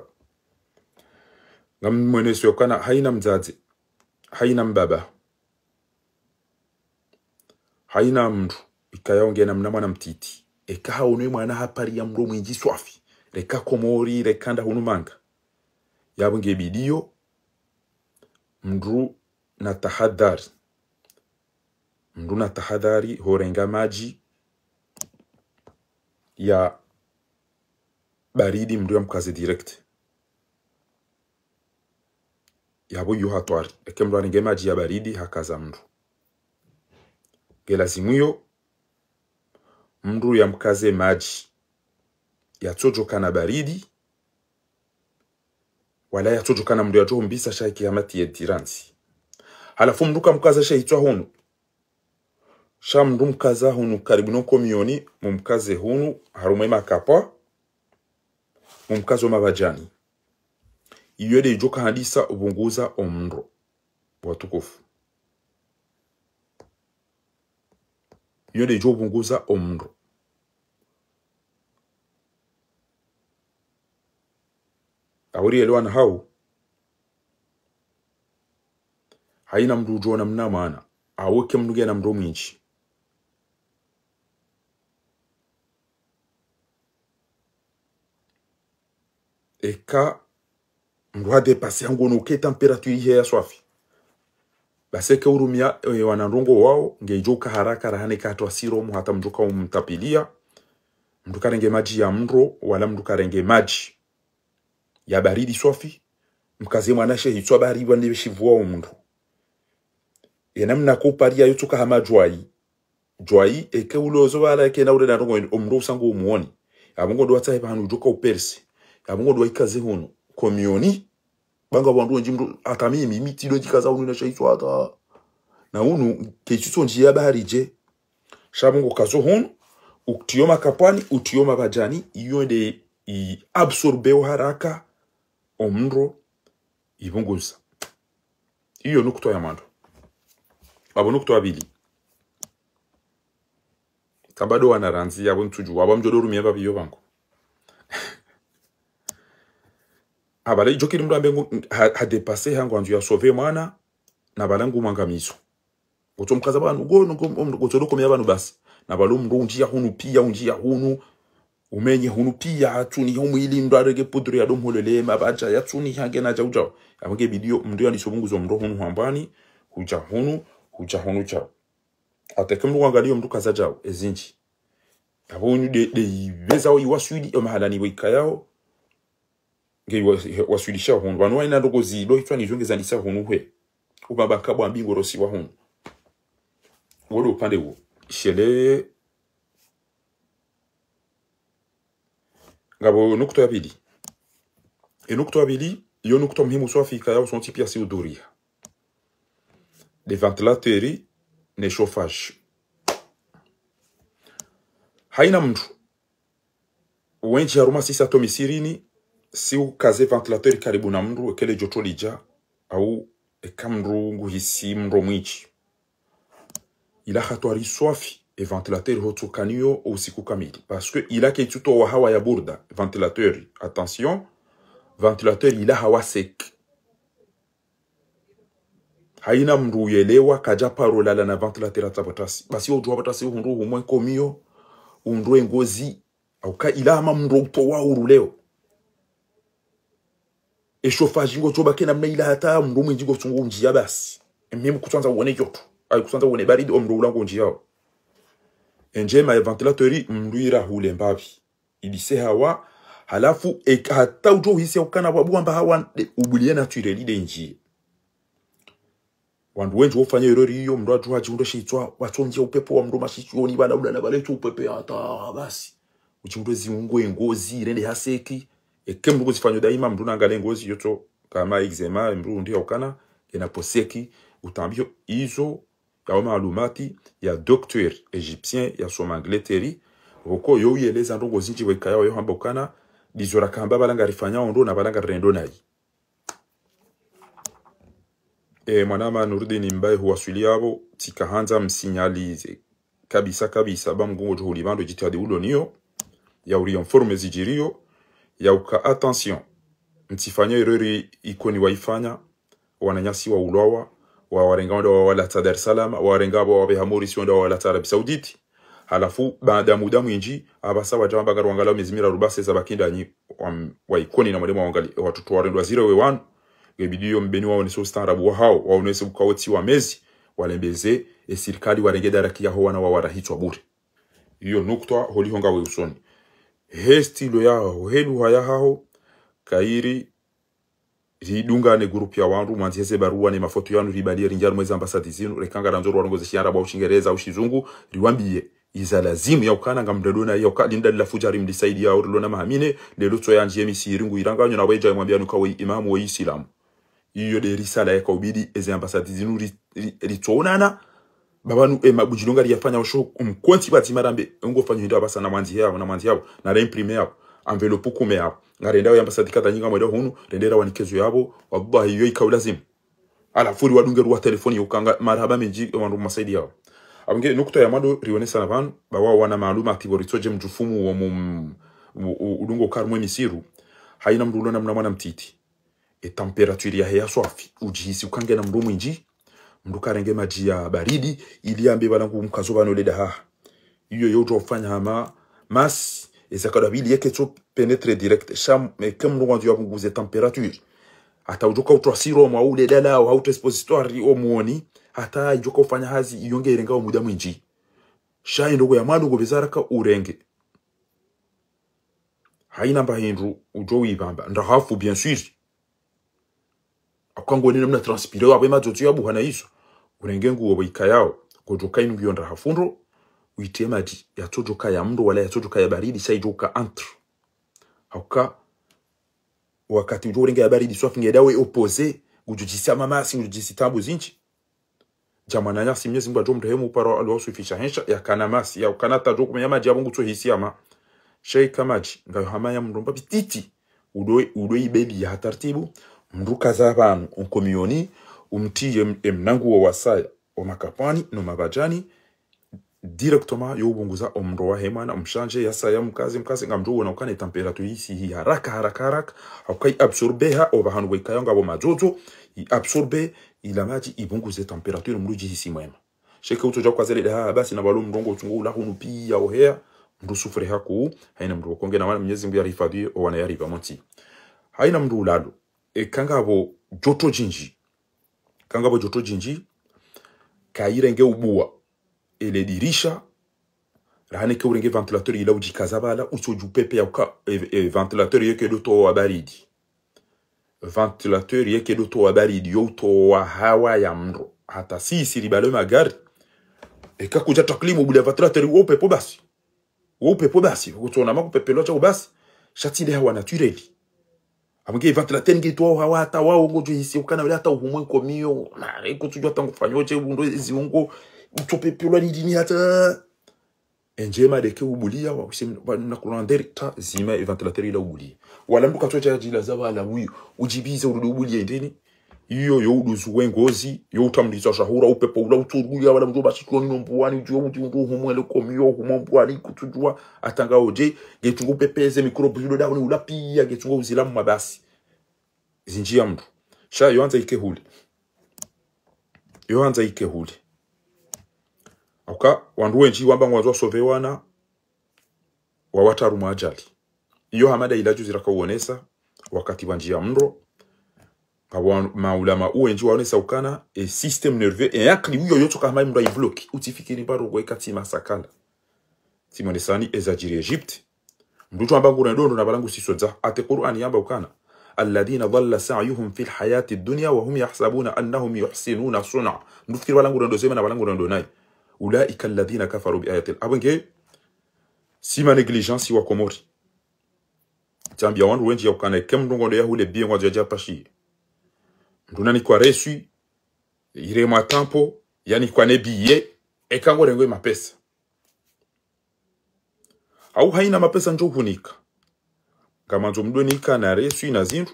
ngamweneso yakana haina mzazi haina mbaba haina mndu ikayongena mnamwana mtiti ekaha unoye mwana hapari ya mro mwinji swafi reka komori rekanda hunumanga yabunge bidiyo mndu na tahadhari mndu na tahadhari horenga maji ya baridi mndu ya mkazi direct yabo yu hatwari eke mndu anenge maji ya baridi hakaza mru mndu mru ya mkaze maji ya tojo kana baridi wala ya tojo kana mru ya yajoho mbisa sha kiamati yetiransi halafu mndu kamkaza shaitwa hunu sha mru mkaza hunu karibu nokomioni mumkaze hunu harumwema kapwa mumkazo mabajani iyo leijukanalisa ubunguza omro watukufu iyo leija ubunguza omndu na hau haina mndu na mna maana awuke mndu gena mndu mwinchi eka mlwadde pasiyangu ono uke temperature ihe ya swafi basi ke urumia e, wananrongo wao ngejoka haraka rahane katwa siromu hata mduka umtapilia mduka renge maji ya mro wala mduka renge maji ya baridi swafi mkaze mwanashe hitwa baribwa yena mna enamna kuparia yotuka hama jwai jwai eke ulozo wala eke naure narongo omro usangu umuoni abongo duwatsa hepahanu ujuka upersi abongo duwaikaze hunu komioni banga bantu wenji mndu hata mimi mitilo jikaza unu nashaitwa hata na unu kechitso ya bahari je shabungo kazo hunu uktioma kapwani utioma bajani absorbe o haraka omro ibunguza iyo nukto ya mando abo nukto abili wana ranzi ya ntuju wabamjodoru mjodorumia babiyo bangu habala ah, ijo kili mndu ambe hadepase hangu anju yasove mwana na bala ngu miso goto mkaza banu gono goto lokomya banu basi na bala mndu unjia hunu pia unjia hunu umenye hunu pia atuni homu ili mndu arege pudri ya domu holelema baja ya tuni hange na jau jau amange bidio mndu ya nisobungu zo mndu hunu hambani huja hunu huja hunu chao atekemndu wangalio mndu kaza jao ezinji abonyu de de bezao iwasudi omahalani wikayao ngeri wasuilisha hunu vanu vaina ndogozi do itwa zandisa hunu hwe umabaka bwa rosi wa hunu wole upande wu shele ngabo nukta yabili e nukta yabili iyo mhimu muhimu swafika yao sonti pia siudhuria les ventilateri ne chauffage haina mtu wenji haruma sisi atomi si ukaze ventilateur karibu na mndu ekele joto lija au eka mndu nguhisi mndu mwichi ila hatwari swafi e ventilateur hotsukaniyo usiku kamili paske ila wa hawa ya burda ventilateur attention ventilateur ila hawa sek haina mndu yelewa kaja paro lala na ventilateur atabatasi basi ojua patasi hundu humwe komiyo undu au ka ila ama mndu uru leo echauffaji ngochobake namna ila hata e, mro go chungu njia basi mimi kutwanza uone joto ai kutwanza uone baridi omro ulango njiyao enje ma e, ventilatori ira hule mbavi ilise e, hawa halafu e, hata ujo hisi ukana wabuamba hawa ubulia na ubulie natureli denji wandu wenji wofanya irori hiyo mro atu hajiundo shitwa watonje upepo wa mro mashichioni bana ulana balecho upepe hata basi uchimdo zingwe ngozi rende haseki eke mndu kuzifanyo daima mndu nangale ngozi yoto kama exema mndu ndio ukana poseki utambio izo wama alumati ya docteur egyptien ya soma angleteri woko yo yeleza youyeleza ndongo zinji weka yao hamba ukana bizora kamba balanga rifanya ondo na balanga rendo nayi e, mwanama Nurdin mbaye huwasili yabo tikahanza msinyalize kabisa kabisa bamgungo juhuli bando jitadi ulo niyo ya uriyo mforme zijirio ya uka attention msifanyo irori ni waifanya wananyasi wa ulowa wa warenga wanda wa walata Dar es Salaam warenga wa wa Mauritius si wa walata Arabi Sauditi halafu baada muda mwingi abasa wa jamba angalau miezi mira rubase za bakinda nyi um, wa ikoni na mwalimu wangali watoto warendo wa zero wewan gebidio mbeni wao ni so star starabu wa hao wa unaweza kukawati wa mezi walembeze e serikali warenge daraki ya ho wana wa warahitwa bure hiyo nukta holihonga we usoni he stilo yahaho he luha yahaho kairi ne gurupu ya wandu manzi barua ne mafoto yanu ribalie rinjari mwezi ambasadi zinu rekanga ranzoro warongoze shiaraba au shingereza au shizungu riwambie iza lazimu ya ukana nga ya ukali nda la fujari mdisaidi ya urlona mahamine le to ya njie misi njemi iranga wanyo na weja ya mwambia nuka we imamu wa isilamu iyo de risala ya kaubidi eze ambasadi zinu ritonana ri, ri, ri, baba nu eh, e bujilonga liyafanya osho mkonti bati marambe ungo fanyo ndo abasa na mwanzi yao na mwanzi yao na la imprime yao envelope kume yao nga ngarenda yamba sadika nyinga mwedo hunu rendera wanikezo yao wallahi hiyo ikao lazima ala furi wadunge ruwa telefoni ukanga marhaba menji wandu masaidi yao abnge nukuto ya mado riwane sana vanu bawa wana maaluma atiboritoje mjufumu wa mum karmwe misiru haina mrulo na mnamana mtiti e temperaturi ya heya swafi ujihisi ukange na mdumu inji mndu karenge maji ya baridi ili iliambe valangu mkazoba noleda haha iyo yoto yotofanya hama masi ezakadabili yeketso penetre direct sham ke mndu wandu yapunguze temperature hata ujoka utwasiro mwa ule dala au haute expository o muoni hata ujoka ufanya hazi iongere ngao muda mwinji shai ndogo ya mwandu gobezaraka urenge haina mbahindu ujo wibamba ndahafu bien sûr akango nene mna transpire wapo imadzodzo yabu hana izo unenge nguwo boika yao kojoka inu yonda hafundro uite maji yatojoka ya mndo wala yatojoka ya baridi joka entre hauka wakati ujo renga ya baridi swa finge dawe opposé ujujisia mama si jisi tabu zinchi jamana nyasi mnyezi mba jomdo hemu uparo alwa sufisha hensha ya kana masi ya ukanata joku menyama jabu ngutu hisi ama sheika maji ngayo hama ya mndo mbabititi udoi udoi bebi ya taratibu mrukaza abantu unkomiyoni umtiye emnangu wa wasaya omakapani no mabajani directoma yobunguza omro wa hemana umshanje saya mkazi mkazi wona ukane temperature isi hi haraka haraka haraka akai absorbeha obahanu wekayonga bo majojo i absorbe ila maji ibunguze temperature ji hisi mwema sheke uto jwa kwazele da basi na balu mrongo utungu ula hunu pia ohea mru sufre haku haina mru kongena wana mnyezi mbi ya rifadhi o wana ya riba monti haina mru ulalo e eh, kangabo joto jinji kangabo joto jinji kairenge ubua ele dirisha rahane ke urenge ventilateur ila ujikaza bala usoju pepe ya uka e, e, ventilateur yeke doto wa baridi ventilateur yeke doto wa baridi yoto wa hawa ya mro hata si siri libale magari e ikakuja taklimu bila ventilateur pepo basi pepo basi utonama kupepelwa chako basi shatile hawa natureli amge vantu la tenge twa wa hata wao hisi ukana bila hata uhumwe komio na iko tujwa tangu fanyoche bundo ziungo dini ata hata eh, ma deke ubulia wa kusema na kulandere ta zima evantu la teri la ubulia wala mbuka twa chaji la zawa la uyu ujibize urudu ubulia ndini iyo youduzu wengozi youthamulizwa shahura upepo ula ya wala utsoruya vala nino mbuwani ujiwa kuti undohumwele miyo humwa mbuwani atanga oje je pepeze mikuro bujudo zvidodavo ni ulapia getsunga uzilamu mabasi zinji ya mndu sha yoanza huli yoanza wanduwe nji wamba mwazwa sove wana wawataru mwa ajali iyo hamada ilaju zirakauonesa wakati wanji ya mndo maulama uwenje waonesa ukana e system nerveux baro egypte yamba ukana alladhina dhalla sa'yuhum fil hayati dunya wa yahsabuna annahum yuhsinuna sun'a ndufikiri balangu dondo sema na balangu dondo nai ulaika alladhina kafaru bi ayati abenge sima negligence wa komori tambia wandu wenje ukana kemndongo ya hule e bien kwa jaja nduna ni kwa resu ire mwa tampo yani kwa nebiye rengwe mapesa au haina mapesa njo hunika kama njo ngamanzo nika na resu na zindu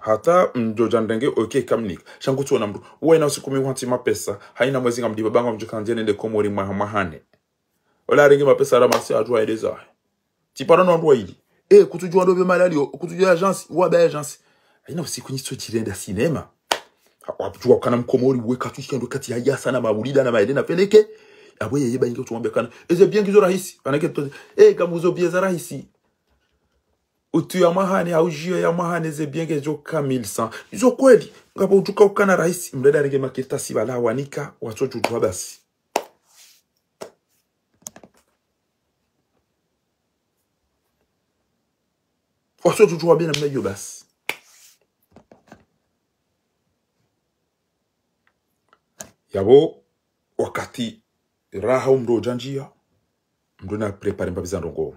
hata mjoja jandenge oke kamnika shangu tuona mndu uwe na usiku miwanti mapesa haina mwezi ngamdiba bango mjo njene nende komori mwa mahane ola rengi mapesa rama masi ajua edeza tipa no anduwa ili e kutujua ndobe malali kutujua agence uwa ba agence haina yaani usiku chirenda sinema wapichwa kana mkomori we katushi ndo kati ya yasa na maulida na maelena peleke abwe yeba ingi tumwambia kana eze bien kizo rahisi anake to eh kama uzo bien za rahisi utu ya mahani au jio ya mahani ze bien kizo kamil san izo kweli ngapo utuka ukana rahisi mreda rege makita si bala wanika watoto utwa basi watoto utwa bien namna hiyo basi yabo wakati raha umroja njia na prepare mbabiza zandongo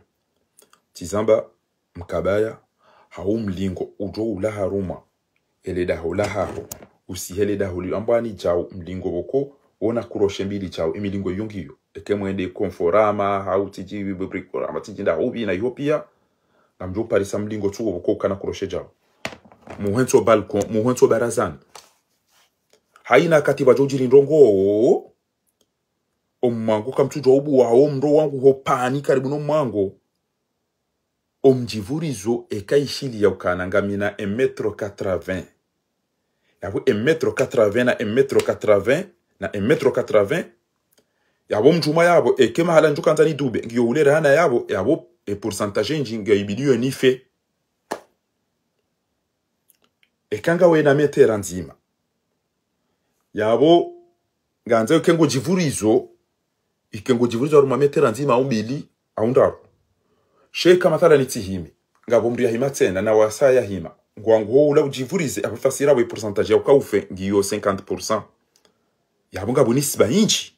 tizamba mkabaya hau mlingo ujo ulaha ruma eledaho da usiheledaho ambani chao mlingo boko ona kuroshe mbili chao imilingo yungi eke mwende konforama hau tijiwi tiji nda hubi na yopia na mjo parisa mlingo chuo boko kana kuroshe chao muhento balkon muhento barazani haina kati ndongo jojilindongowo kamtujo obu wa omro wangu hopani karibu no omjivurizo nomumwango e omujivurizo ekaishiliya ukanangamina emetro 80 yabo emetro 80 na emetro 80 na emetro 80 yabo mjuma yabo ekemahala njo kanza nidube ngiyoulera hana yabo yabo epourcentage nji ngayibiliyo nife ekanga we na metera nzima yabo nganze ukengo jivurizo ikengo jivurizo ruma metera nzima umbili aundaro sheka mathala tihimi ngabo mndu hima tsena na wasa yahima ngwangu ula ujivurize abafasira we percentage ya kaufe ngiyo 50% yabo ngabo ni nisiba inchi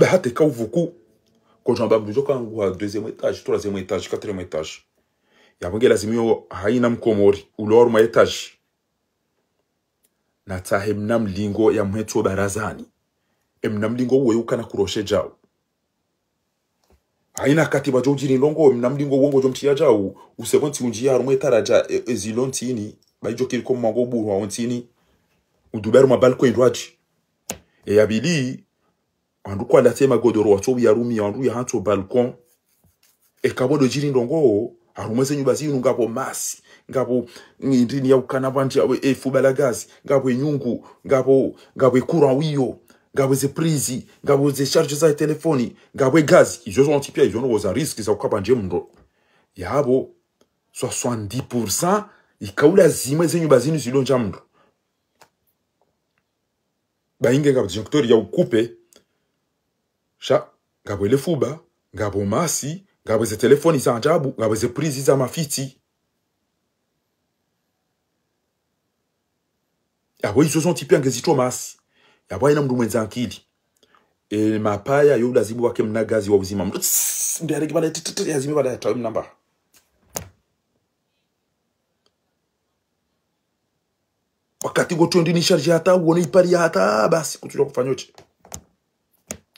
da hate kauvuku ko jamba mndu joka ngwa deuxième étage troisième étage quatrième étage yabo ngela zimyo haina mkomori ulorma etage natahe mna mlingo ya mhetu barazani emna mlingo uweuka na kuroshe jau haina kati bajo jiri longo emna mlingo uongo jo mtia jau usebonti unjia rumwe taraja ezilontini e, baijo kiriko mwango buhwa ontini uduberu mabalko indwaji e yabili andu kwa late magodoro watobi ya rumi ya andu ya hato balkon e kabodo jiri longo harumweze nyubazi yunungapo masi ngabo ndini yaukana bantu yawe efuba lagazi ngabo enyungu ngabo ngabo courant wiyo ngabo zeprizi ngabo zecharge za telefoni ngabo egazi izvo izo izvo nowoza riski ukapa nje mundo yabo 70 ikaula zimwe zenyumba zinu zilonja mundo bainge ngabo zinkutori yaukupe sha ngabo elefuba ngabo masi ngabo telefoni za njabu ngabo prizi za mafiti ya yabwe izo zonti pia ngezitwa masi wei na mndu mwenza akili e, mapaya yu lazimu wake mnagazi wa uzima ya ndiarege ya tititi yazimi ya tawe mnamba wakati goto ndini charge hata uone ipari hata basi kutuja kufanya yote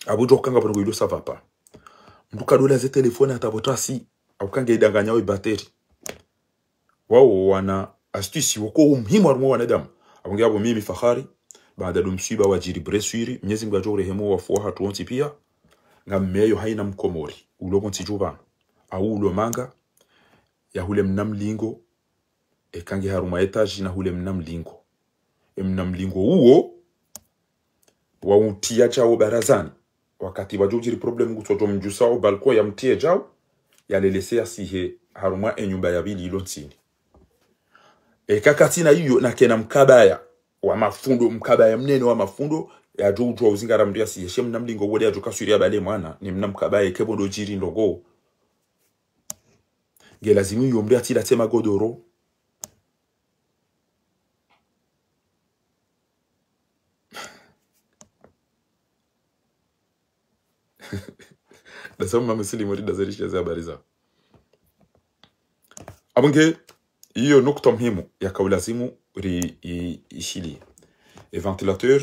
abujwa kukanga bono ilo sava pa mndu kadola ze telefone hata si. akukanga idanganya we bateri wao wana astisi wako umhimu wa rumu wanadamu abongera abo mimi fahari baada wa wajiri breswiri mnyezi mungu ajo wa wafuwa tuonti pia nga mmeyo haina mkomori ulobo ntijubano au ulo manga ya hule mnamlingo ekange haruma etaji na hule mnamlingo e mnamlingo uwo wautia chao barazani wakati jiri problem mjusa o balko ya mtie jao yalelesea sihe haruma enyumba ya bili ilo ntini e kakati na hiyo nakena mkabaya wa mafundo mkabaya mnene wa mafundo yajutwa uzingara mndu yasiyeshe mna mlingo wole ya bale mwana ni mna mkabaya do jiri ndogo lazimu yu mndu tila tema godoro dasoma mamisili mori dazarishaze habari zao hiyo nukta muhimu yakawulazimu liishilie e ventilateur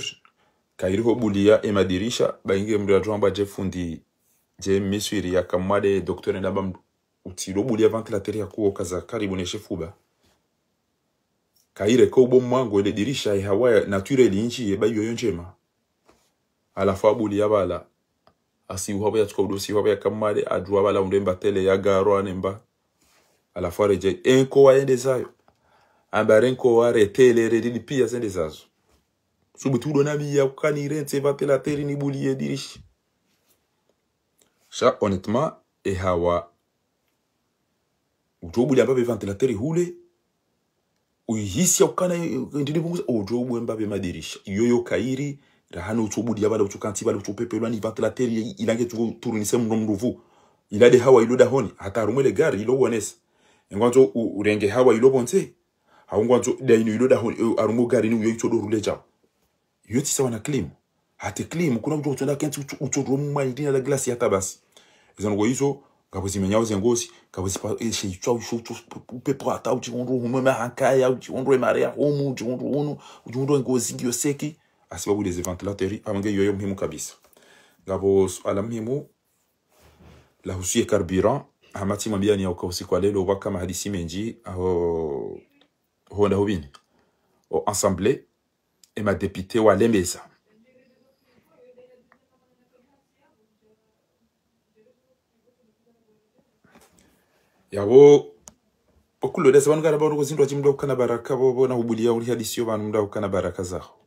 kairiho bulia emadirisha baingie mndu amba je fundi je miswiri yakamade doktor endaba utilo bulia ventilateur yakuokaza karibu neshefuba kaire ko bo mwango ile dirisha e ya ihawa natureli inji yeba yoyo njema alafu abulia bala asiuhaba yatuka udosi waba yakamade adwa bala mremba tele yagarwa nemba alafuara je enkowa yendezayo ambara enkowa retelere lili pia zendezazo subitudo la terre ni nibulie dirishi ça honnêtement ehawa utobulia mbabe ventilateri hule uihisi ukana ndini punguza utobu mbabe madirisha yoyo kairi rahana utobulia bala utukanti bala utupepelwa ni ventilateri ilange il a des hawa iloda honi hata rumwele gari ilo wanesa ngwanzo urenge hawa ilo bonse haungwanzo da ino ilo da holi eh, arungo gari ni uyo itodo rule jao yoti sawa na klimu hate klimu kuna ujo utonda kenti utoro muma ndina la glasi hata basi izango hizo ngabo zimenyawo zengosi ngabo zipa eshe eh, chwa usho pepo ata uti unro hume mahankaya uti unro emarea homu uti unro unu uti unro ngozi gioseki asibabu les ventilateurs amange yoyo muhimu kabisa ngabo ala muhimu la husie carburant hamati mwambia ni oka usiku wa leo waka mahadisi menji ho ho nda hobini o ensemble e ma depite wa lembeza yawo okulodesa vanhu kana vauri kuzindwa chimudokukana baraka vovo na uli hadisi yo vanhu muda kukana baraka zaho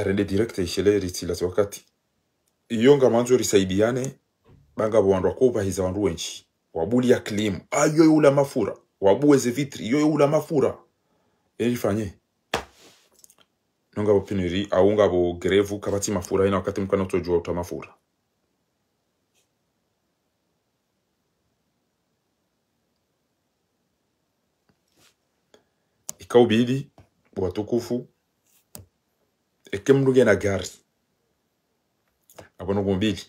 arende direct ishele e ritsila wakati iyo manzo risaidiane banga bwandu akubahiza wandu wabuli ya klimu ayo ula mafura wabuweze vitri iyo ula mafura erifanye nonga bopiniri aunga bo grevu kabati mafura ina wakati mkana utojua uta mafura ikaubidi watukufu ekemluke gari abona kumbili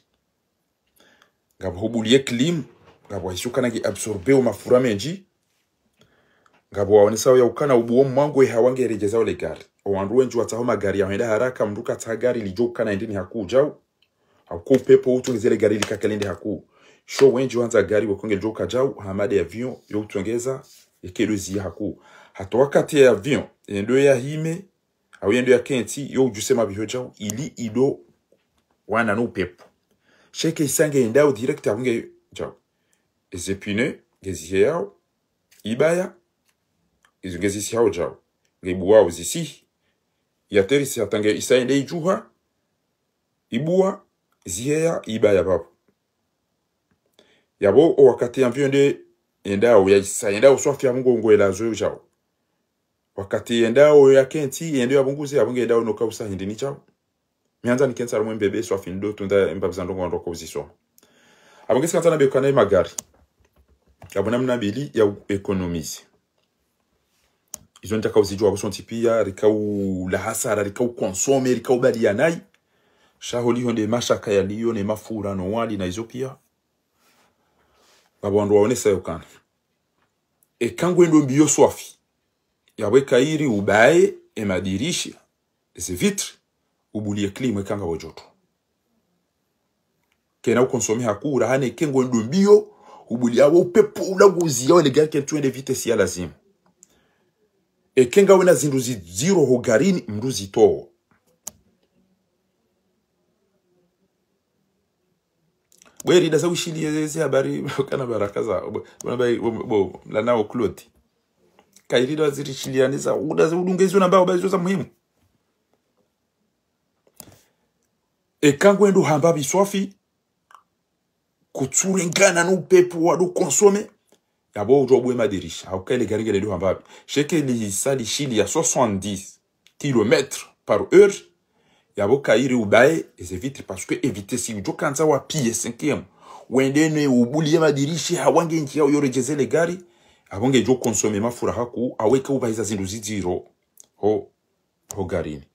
ngapha hubulie clim ngapha ishukanaki menji ngapha yaukana ubuwo mwangu ehawangereje zawo legari owandu wenji wataho magari yahoenda haraka mndu kataha gari lijoukana endeni hakujau hakuko upepo utongezele gari likakalende hakuu sho wenji wanza gari wakonge joka jau hamada avion yo utongeza ekedozi haku ya avion endo ya Il kenti yo jusema il ili ido wana no pepo cheke isange endao direct akunge il ezepine geziye yao ibaya izo gezisi yao chao ngebu ya zisi yaterisi atange isaende ijuha ibua ziheya ibaya babo yabo owakati yamvyo nde endao ya isa sofa ya mungu ngwela zoyo wakati yendao yakenti yendo yabunguze abunge yendao hindi ni chao mianza ni nikensa rumwe mbebe swa findo tunda mbabza ndongo ndo kauziswa abunge sikanta na bekana magari abona mnabili ya economize izo ndaka uzijua abo sonti pia rikau la hasara rikau konsome rikau bali yanai shaho liho nde mashaka yaliyo ne mafura no wali na izo pia babandu waone yokana e ekangwe ndo mbiyo swafi yaweka ili ubaye emadirisha vitre ubulie klima ikanga wojoto kena ukonsome hakura hane kengo ndumbio ubulia wo upepo ula guzia kentu ene vite vitesi lazim e kenga wena zindu ziziro hogarini mndu zitoo bwerida sawishiliezeze habari kana baraka za bo lanao cloti kairidwa zirishilianiza udungeziwe na mbawo bazizo za muhimu ekangwendu hamba biswafi kutsulingana nupepo wadu konsome yabo ujwa bwe madirisha aukele gari gari hamba bi sheke li sali shili ya 70 km par heure yabo kairi ubaye eze vitre parce que éviter si ujwa kanza wa pie 5e wendene ubulie madirisha hawange nchi yao yorejezele gari abonge abongeje okonsoma emafuraha ku aweka ubahiza zindu zidiro ho ho garini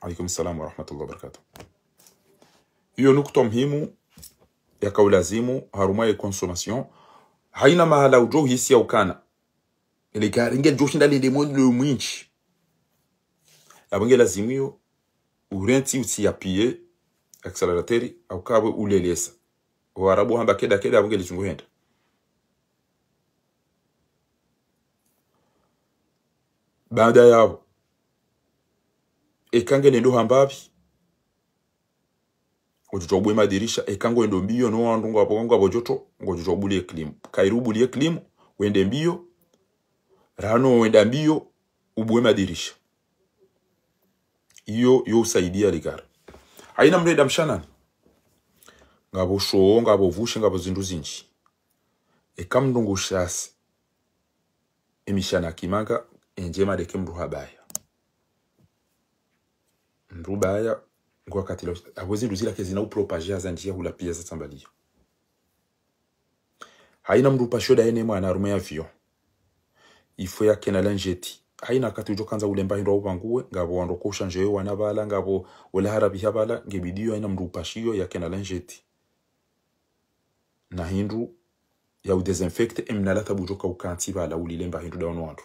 alaikum salamu warahmatullahi wabarakatuh hiyo nukta muhimu kaulazimu haruma ya consommation haina mahala ujo hisi ya ukana ile garinge jo shinda linde mwendu mwinchi abonge lazimu hiyo urenti ya pie accelerateri au kabwe ulelesa waarabu hamba keda keda abonge lichungu henda baada yao ekange nendo hambavi ngojotobwe madirisha ekango endo mbio nowandu ngapokango abojoto ngojotobulie klimu kairubulie klimu wende mbio rano wenda mbio ubwe madirisha iyo usaidia ligara aina mreda mshana ngabo shoo ngabo vushe ngabo zindu zinji shasi emishana kimanga enjemadeke mruhabaya mrubaya ngwakati awezi kezi luzilake zinaupropagea za njia hulapia zatsambalia haina mrupasho daene mwana arume yavyo ifo ya kena lanjeti haina akati ujo kanza ulemba hindo wa wanguwe ngabo wanrokosha njeyo wana bala ngabo olahara biha bala ngebidiyo haina shio ya kena lanjeti na hindu ya udesinfecte emnalata bujoka ukanti bala ulilemba hindu dawanwandu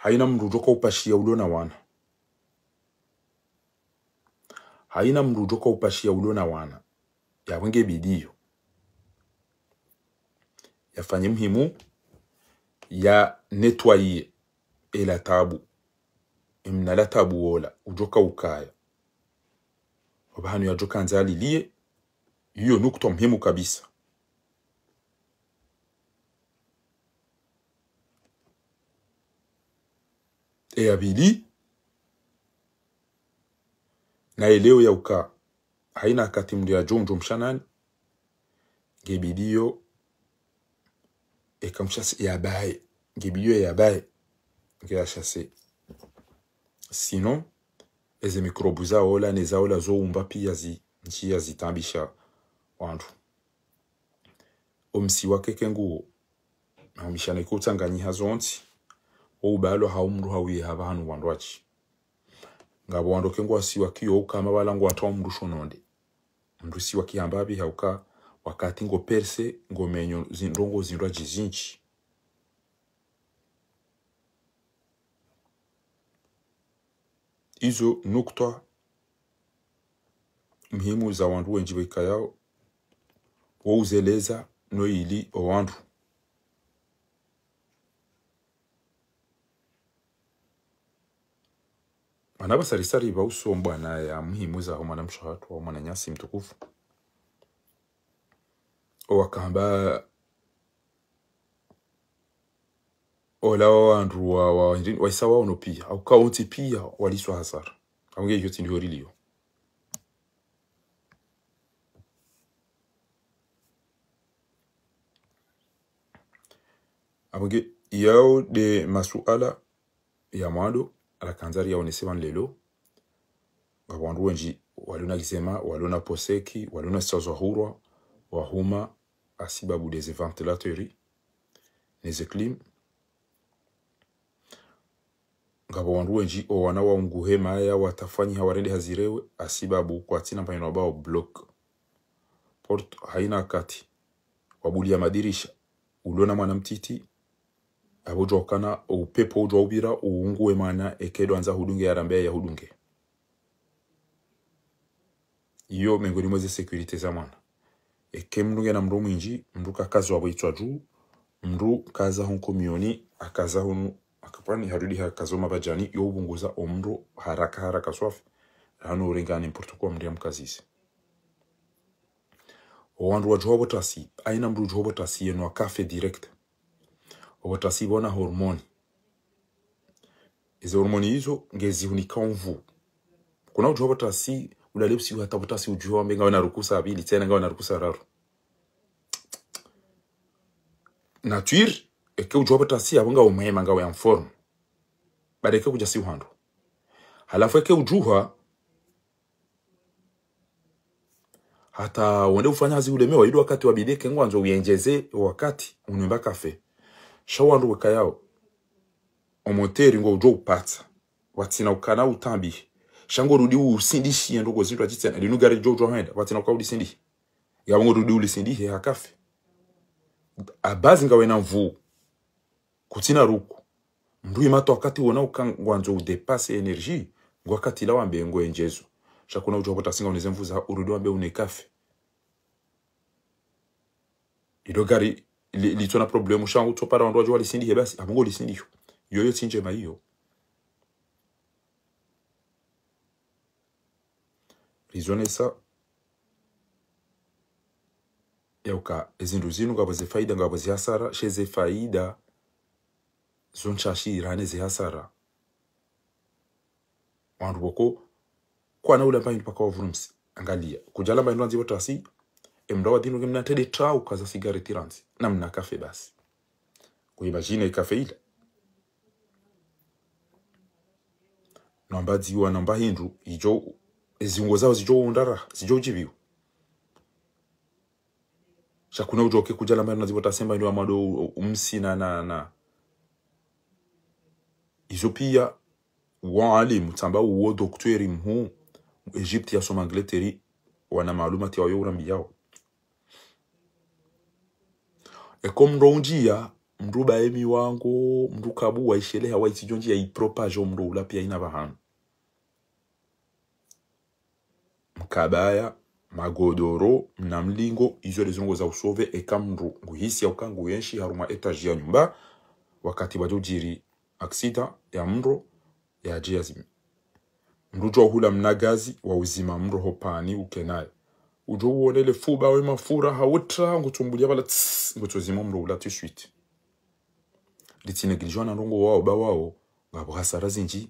haina mrujo kaupashia ulio na wana haina mrujo upashia ulio na wana yawenge bidiyo yafanye mhimu ya netwaye ela tabu imnala tabu wola ujoka ukaya wabahanu yajoka nzali liye hiyo nukto muhimu kabisa ya pili eleo yauka haina akati mndu jonjo mshanani ngebidiyo ekamshasi yabae ngebidiyo yabaye ngeashase sinon eze mikrobu zaola nezaola zoumba pia zi njia zitambisha wantu omsi wakeke nguo naumishana ikutsanganyiha zonti oubaalo haumndu hawihava hanu wandu wachi ngabo wandu kengu wasiwa kiyo ukama walangu wata omndu shononde mndu si kihamba abiha uka wakati ngo perse ngo menyo zindongo zindwa jizinchi izo nukta mhimu za wandu wenji waikayao wouzeleza ili owandu anaba sarisari bauso ya muhimu wa mwana mshahatu wa mwana nyasi mtukufu wakamba olawa wandu waisa wa, waono pia au pia waliswa hasara aunge hiyo tindio rilio aunge yao de masuala ya mwado alakanza ria onesema nlelo ngawandu wenji walona gizema walona poseki walona sazwa hurwa wahuma asibabu des ventilateri klim ngabo wandu wenji owana waunguhe maya watafanyi hawarende hazirewe asibabu tina mpanyo wabao blok port haina kati wabulia madirisha ulona mwana mtiti abujwaukana upepo ujwaubira uungue mana ekedo anza hudunge ya yarambea ya hudunge iyo mengoni mwezi security za mwana eke mnduge na mru inji mru kakazi wabwitwa juu mru kaza hunko mioni akaza hunu akapani harudi hakazo mabajani yo ubunguza omru haraka haraka swafi rano urengana n'importe kwa mri amkazisi owandu wa juhobo tasi aina mru juhobo tasi yenu wakafe direct obatasibona hormoni izo hormoni hizo ngezihunika mvu kuna ujuwa batasi ulalipsi hata batasi ujuwa mbe ngawe narukusa abili tena ngawe narukusa raru nature eke ujuwa batasi abanga umema ngawe eke bareke kujasi uhando halafu eke ujua hata wende ufanya hazi ulemewa idu wakati wabidike ngwanzo uyenjeze wakati unwemba kafe shawandu weka yao omoteri ngo ujo upata watina ukana utambi shango rudi sindi shi usindishie ndoko zindu achitsena linu jo jojo henda watina ukaudi sindi ya yabango rudi uli sindi he hakafe abazi ngawe na mvu kutina ruku mrui mato wakati wana wona nzo udepase enerji ngo wakati la wambe ngo enjezo shakuna ujo kota singa uneze za urudi wambe unekafe ido gari licho na problemu shangu tsopara vandu vacho valisindike basi hamungolisindisho yoyo si njema rizonesa yauka zinthu zinu ngapwe zefaida ngapwe zehasara she zifaida zonchashirane zihasara zehasara poko kwana ule ambaindu pakawavulumsi angalia kujalambaindu lamba indu emrawa dinu mna tede trau kaza sigare tiransi na mna kafe basi kuibajine kafe ile namba ziwa namba hindu ijo ezingo zao zijo undara zijo jiviwa shakuna ujoke kujala mbali nazipota semba ndio amado umsi na na na izo pia waalimu tamba wo dokteri mhu Egypte ya somangleteri wana maalumati wa yura mbiyao eko mro unjia mndu baemi wango mndu kabu waisheleha waitijo njia ipropaje mndu ula pia ina bahanu mkabaya magodoro mnamlingo mlingo izo lizongo za usove eka mndu nguhisi ya kangu yenshi haruma etaji ya nyumba wakati jiri aksida ya mro ya jiazimi mndu jwa hula mna wa uzima mro hopani ukenayo ujo le fuba we mafura hawutra ngutumbulia bala tss ngutsozima mrula tout suite litsinegilijwa na rongo wao ba wao ngabo hasara zinji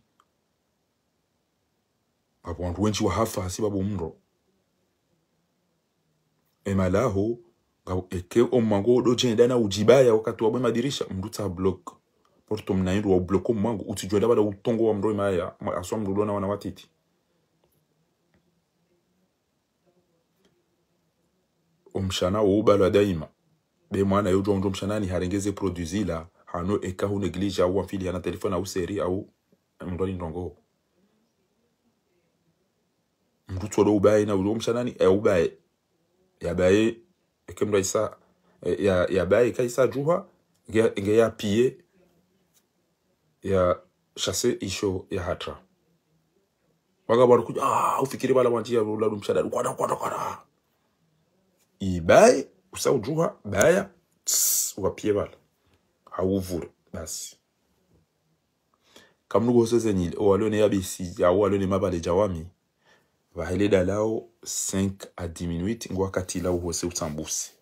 ngabo wandu wenji wahafa hasi babo mro emalaho ngabu eke omango odojenda na ujibaya wakati wabwe madirisha mndu tsa block porto mnaindu wa bloko mwangu utijwada bala utongo wa mro imaya aswa mrulona wana watiti umshana woubala daima be mwana yojonjo ni harengeze produit zila hano hu neglige au amfili hana telefone au seri au mndwani ndongo mndu tsolo ubaye na ulo mshanani e eh, ubaye yabaye ekemndo isa eh, ya yabaye kaisa juha nge ya pie ya chasse isho ya hatra wakabarukuja ah ufikiri bala wanjia ulo mshanani kwada kwada kwada I bay, ou sa ou djouwa, bay a, tsss, wapye val. A ou voul, basi. Kam nou gose zenil, ou alone yabe si, ya ou alone mabade jawami, vahele dala ou, senk a diminuit, ngu akati la ou gose ou sambouse.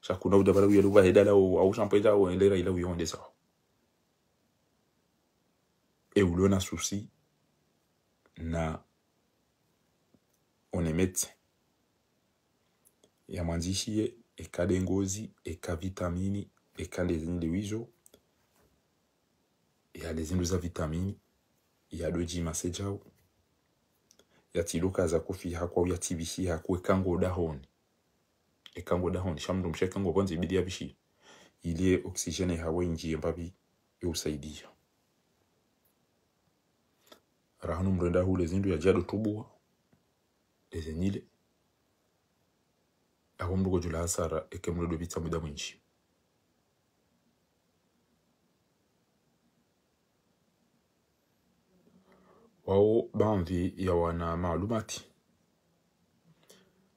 Chakou nou dava la ou yalou, vahele dala ou, a ou chanpoy dala ou, enlela ila ou yonde sa ou. E ou lona sou si, na onemet se. ya ekade ngozi eka vitamini ekale zindu wizo e yale zindu za vitamini yadojima e ya tiluka za kufiha kwau yativishiha kuekango dahoni ekango dahoni shamndu mshekango kwanza ibidi yavishi ilie oksijeni hawe njie mbavi yousaidia e rahanu mrenda hule zindu yajado tubua ezenyile aho muri urwo jula hasara eke muri urwo muda mwinshi wao baadhi ya wana maalumati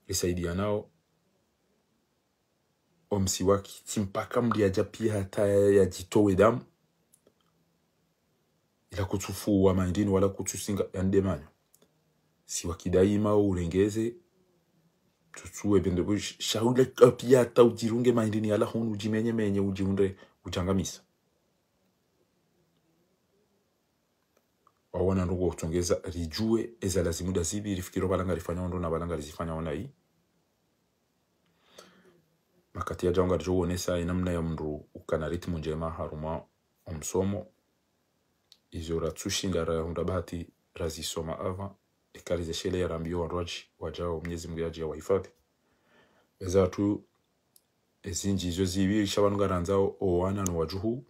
lisaidia nao omsi timpaka mpaka mliaja pia hata yajitowe damu ila wa maindini wala kutusinga ya demanyo siwaki daima urengeze bende bintu shaule kapia ta ujirunge maindini ala hon ujimenye menye ujiunde uchangamisa wawana ndugu wakuchongeza rijue eza lazimu zibi rifikiro balanga rifanya ondo na balanga rizifanya ona hii makati ya janga rijuwonesa inamna ya mndu ukana ritmu njema haruma omsomo izo ratsushinga rahunda hundabati razisoma ava shele ya rambio wa yarambye wa jawa Mwenyezi mgeaji ya wahifadhi eza tu ezinji zibi zibisha abantu ranzao owana na wajuhu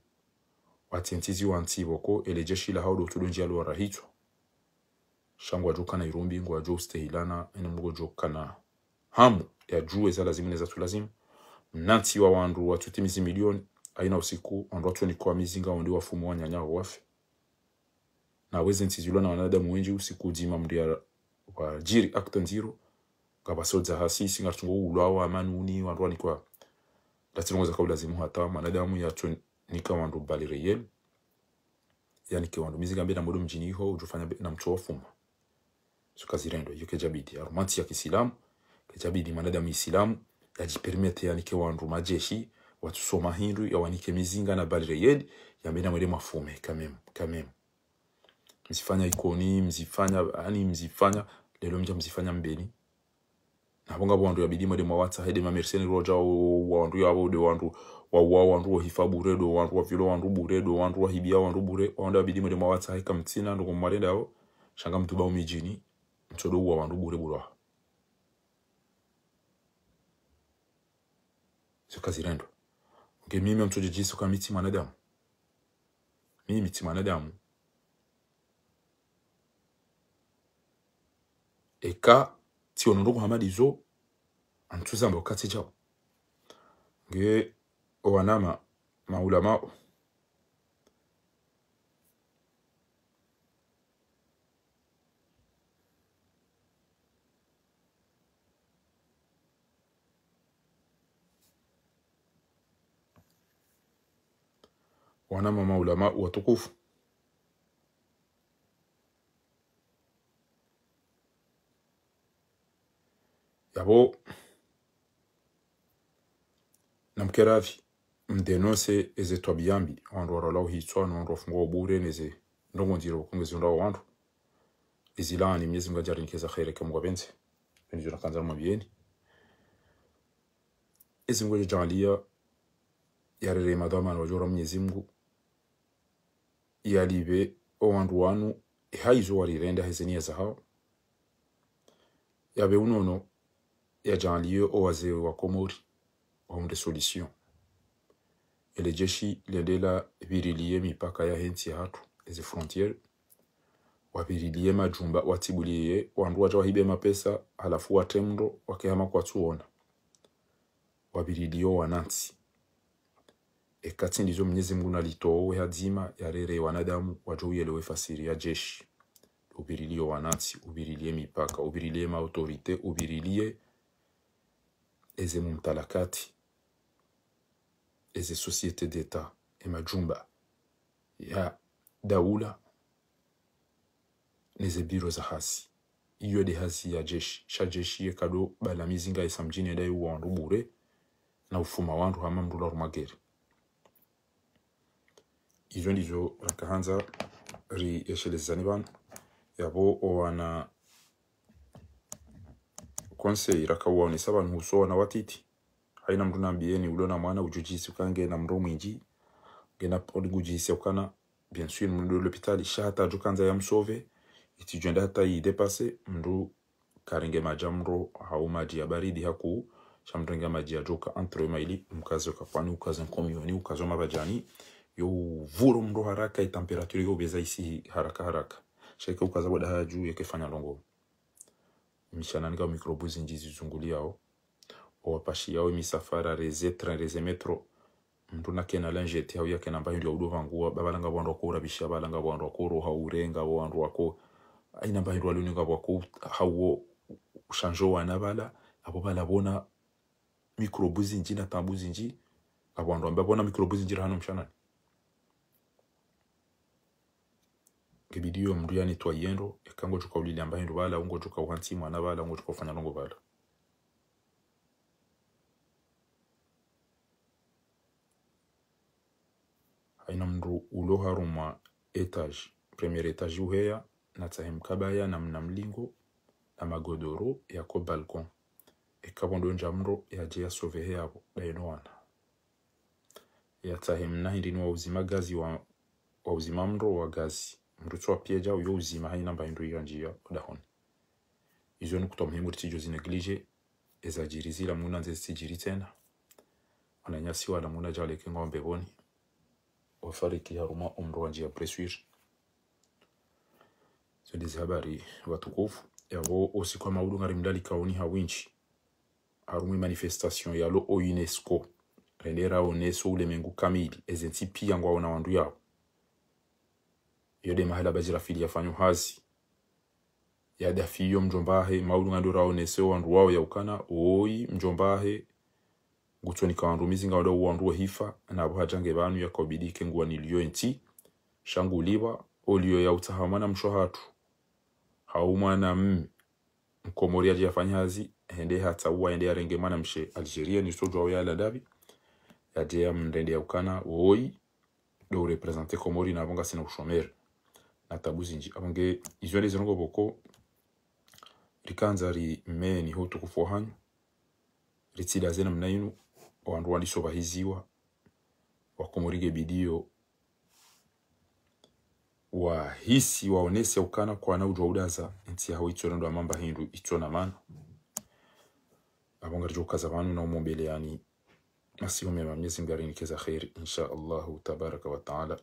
watintizi wantiboko ele jeshi la haudo tulunji alwa rahitu shangu wajuhu kana irumbi ngo wajua ustehilana ene wajuhu kana hamu ya juu eza lazimu neza tulazimu nanti wa wandu watutimizi milioni aina usiku watu ni kwa mizinga ondi wafumu wanyanyao wafe naweza ntsizilwa na wanadamu wenji usikudima mndia jiri akta nziro ngabasoja hasisi ngatungo ulawa amanuni wandu wanikwa za kabla zimu hata ya yacho nika wandu bali reyel yani ke wandu mizinga na modo mjini ho ujufanya na mcho wafuma so kazirendo yo kejabidi aromanti ya kisilamu kejabidi manadamu isilamu jipermete yani ke wandu majeshi watu soma hindu ya yawanike mizinga na bali reyel ya yambena mwede mafume kamemu kamemu mzifanya ikoni mzifanya yani mzifanya lelo mja mzifanya mbeni nabo ngabo wandu yabidi mode mwawatsa hede ma mamerseni roja wandu yabo de wandu wawa wandu hifa bure do wandu wavilo wandu bure do wandu wahibia wandu bure wandu yabidi mode mwawatsa hika mtsina ndo kumwarenda yao shanga mtuba umijini mtodo wa wandu bure bure sio kazi rendo ngemimi mchojejiso kama miti manadamu mimi miti mwanadamu eka tionondo kuhama lizo antuzamba okati jao nge owanama maulamao wanama maulama watukufu yabo namkeravi mdenose eze twabiyambi wandu waralau hitswa na wandu wafungua bure neze ndongondira wakongezi ndao wandu izilani myezi mgajarinikeza khere kemu gabenze beni jona kanzara mabiyeni ezi mgweje jalia yarere madhamana wajora mnyezi mgu yalibe o wandu wanu ihaizo warirenda hezenia zahao yabe unono ya janlieue au wazee wa Komori waunde solution ele jeshi liendela virilie mipaka ya henti ya hatu ezi frontiere wavirilie majumba watibulie wandu wahibe mapesa halafu watemndo wakehama kwatuona wavirilio wanansi ekati ndizo Mwenyezi Mungu nalitowe hadima yarere wanadamu waja uelewe fasiri ya jeshi ubirilie wanansi ubirilie mipaka ubirilie maautorite ubirilie eze mumtalakati eze société d'etat e majumba ya daula neze biro za hasi iyo de hasi ya jeshi sha jeshi bala mizinga isa mjini edai wandu bure na ufuma wandu hama mrula rumageri ivyo ndivyo rakahanza ri yeshelezani vanhu yavo owana konse irakawaonesa vanhu usoona watiti haina mndu nambieni ulona mwana ujujisi ukange na mromu inji gena oligujisi ukana bien sûr mndu l'hôpital shata jukanza yamsove itijenda hata idepasse mndu karenge maja mro hau maji ya baridi haku chamtenge maji ya joka entre maili mkazi ukakwani ukazi nkomioni ukazi mabajani yo vuru mro haraka itemperature yo beza isi haraka haraka shaka ukaza boda juu yakifanya longo mshanani ka mikrobu zinji zizunguliao yao misafara reze train reze metro mndu nakena lanjete hau yakena mbayo ndaudu vangua babalanga bwandu ako urabisha balanga bwandu ako roha urenga bwandu ako aina mbayo ndwaluninga bwako hauo ushanjo wana bala abo balabona mikrobu zinji na tambu zinji abwandu ambe abona mikrobu zinji rahano mshanani kebidiyo mndu ngo ekangojuka ulili amba hindu bala ungojuka uhansi mwana bala ungojuka ufanya longo bala haina mndu uloharumwa etage premier etage uheya na tsahemkabaya na mna mlingo na magodoro ya ko balkon yako balcon ekabondonja mndu yaje yasove heyapo dainowana yatsahe mna hindini uzima gazi wa, wauzima mndu wa gazi pia jau uyo uzima hani namba hindu iranjia dahon izo nukuta muhimu tijo zi neglije eza jirizi la muna nze sijiri tena ananyasiwa la muna jale kengo mbeboni wafariki haruma umru wanjia preswir zo ndizi habari watukufu yabo osi kwa maudu ngari mdali kaoni hawinchi harumi manifestasyon ya lo o UNESCO rendera e ule mengu kamili ezentsi pia wana wandu yao yode mahala bajira fili yafanyo hasi yadafiyo mjombahe maulungando raoneseo wandu wao yaukana oyi mjombahe ngutsonika wandu mizinga wada wandu hifa na abu hajange banu ya yakobidike nguwa niliyo enti shanguliwa oliyo yautaha mwana mshu hatu hauma na mmi mkomori ya ajiyafanya hazi hende hata uwa hende ya yarenge mwana mshe Algeria ni sojwa ya jia mrende ya ukana oyi do represente komori na bonga sina ushomeri natabuzinji abange izwalizango boko rikanza ri rimee niho utukufu wahanyu ritsidaze namna yinu wandu waliso bahiziwa wakumurige bidio wa wahisi waonese ukana kwa na ujwa udaza nti yaho itsona wa mamba hindu ito itsona mana abonga kaza manu na umombele yani masimu mema mnyezi mgarini keza kheri insha allahu tabaraka wa taala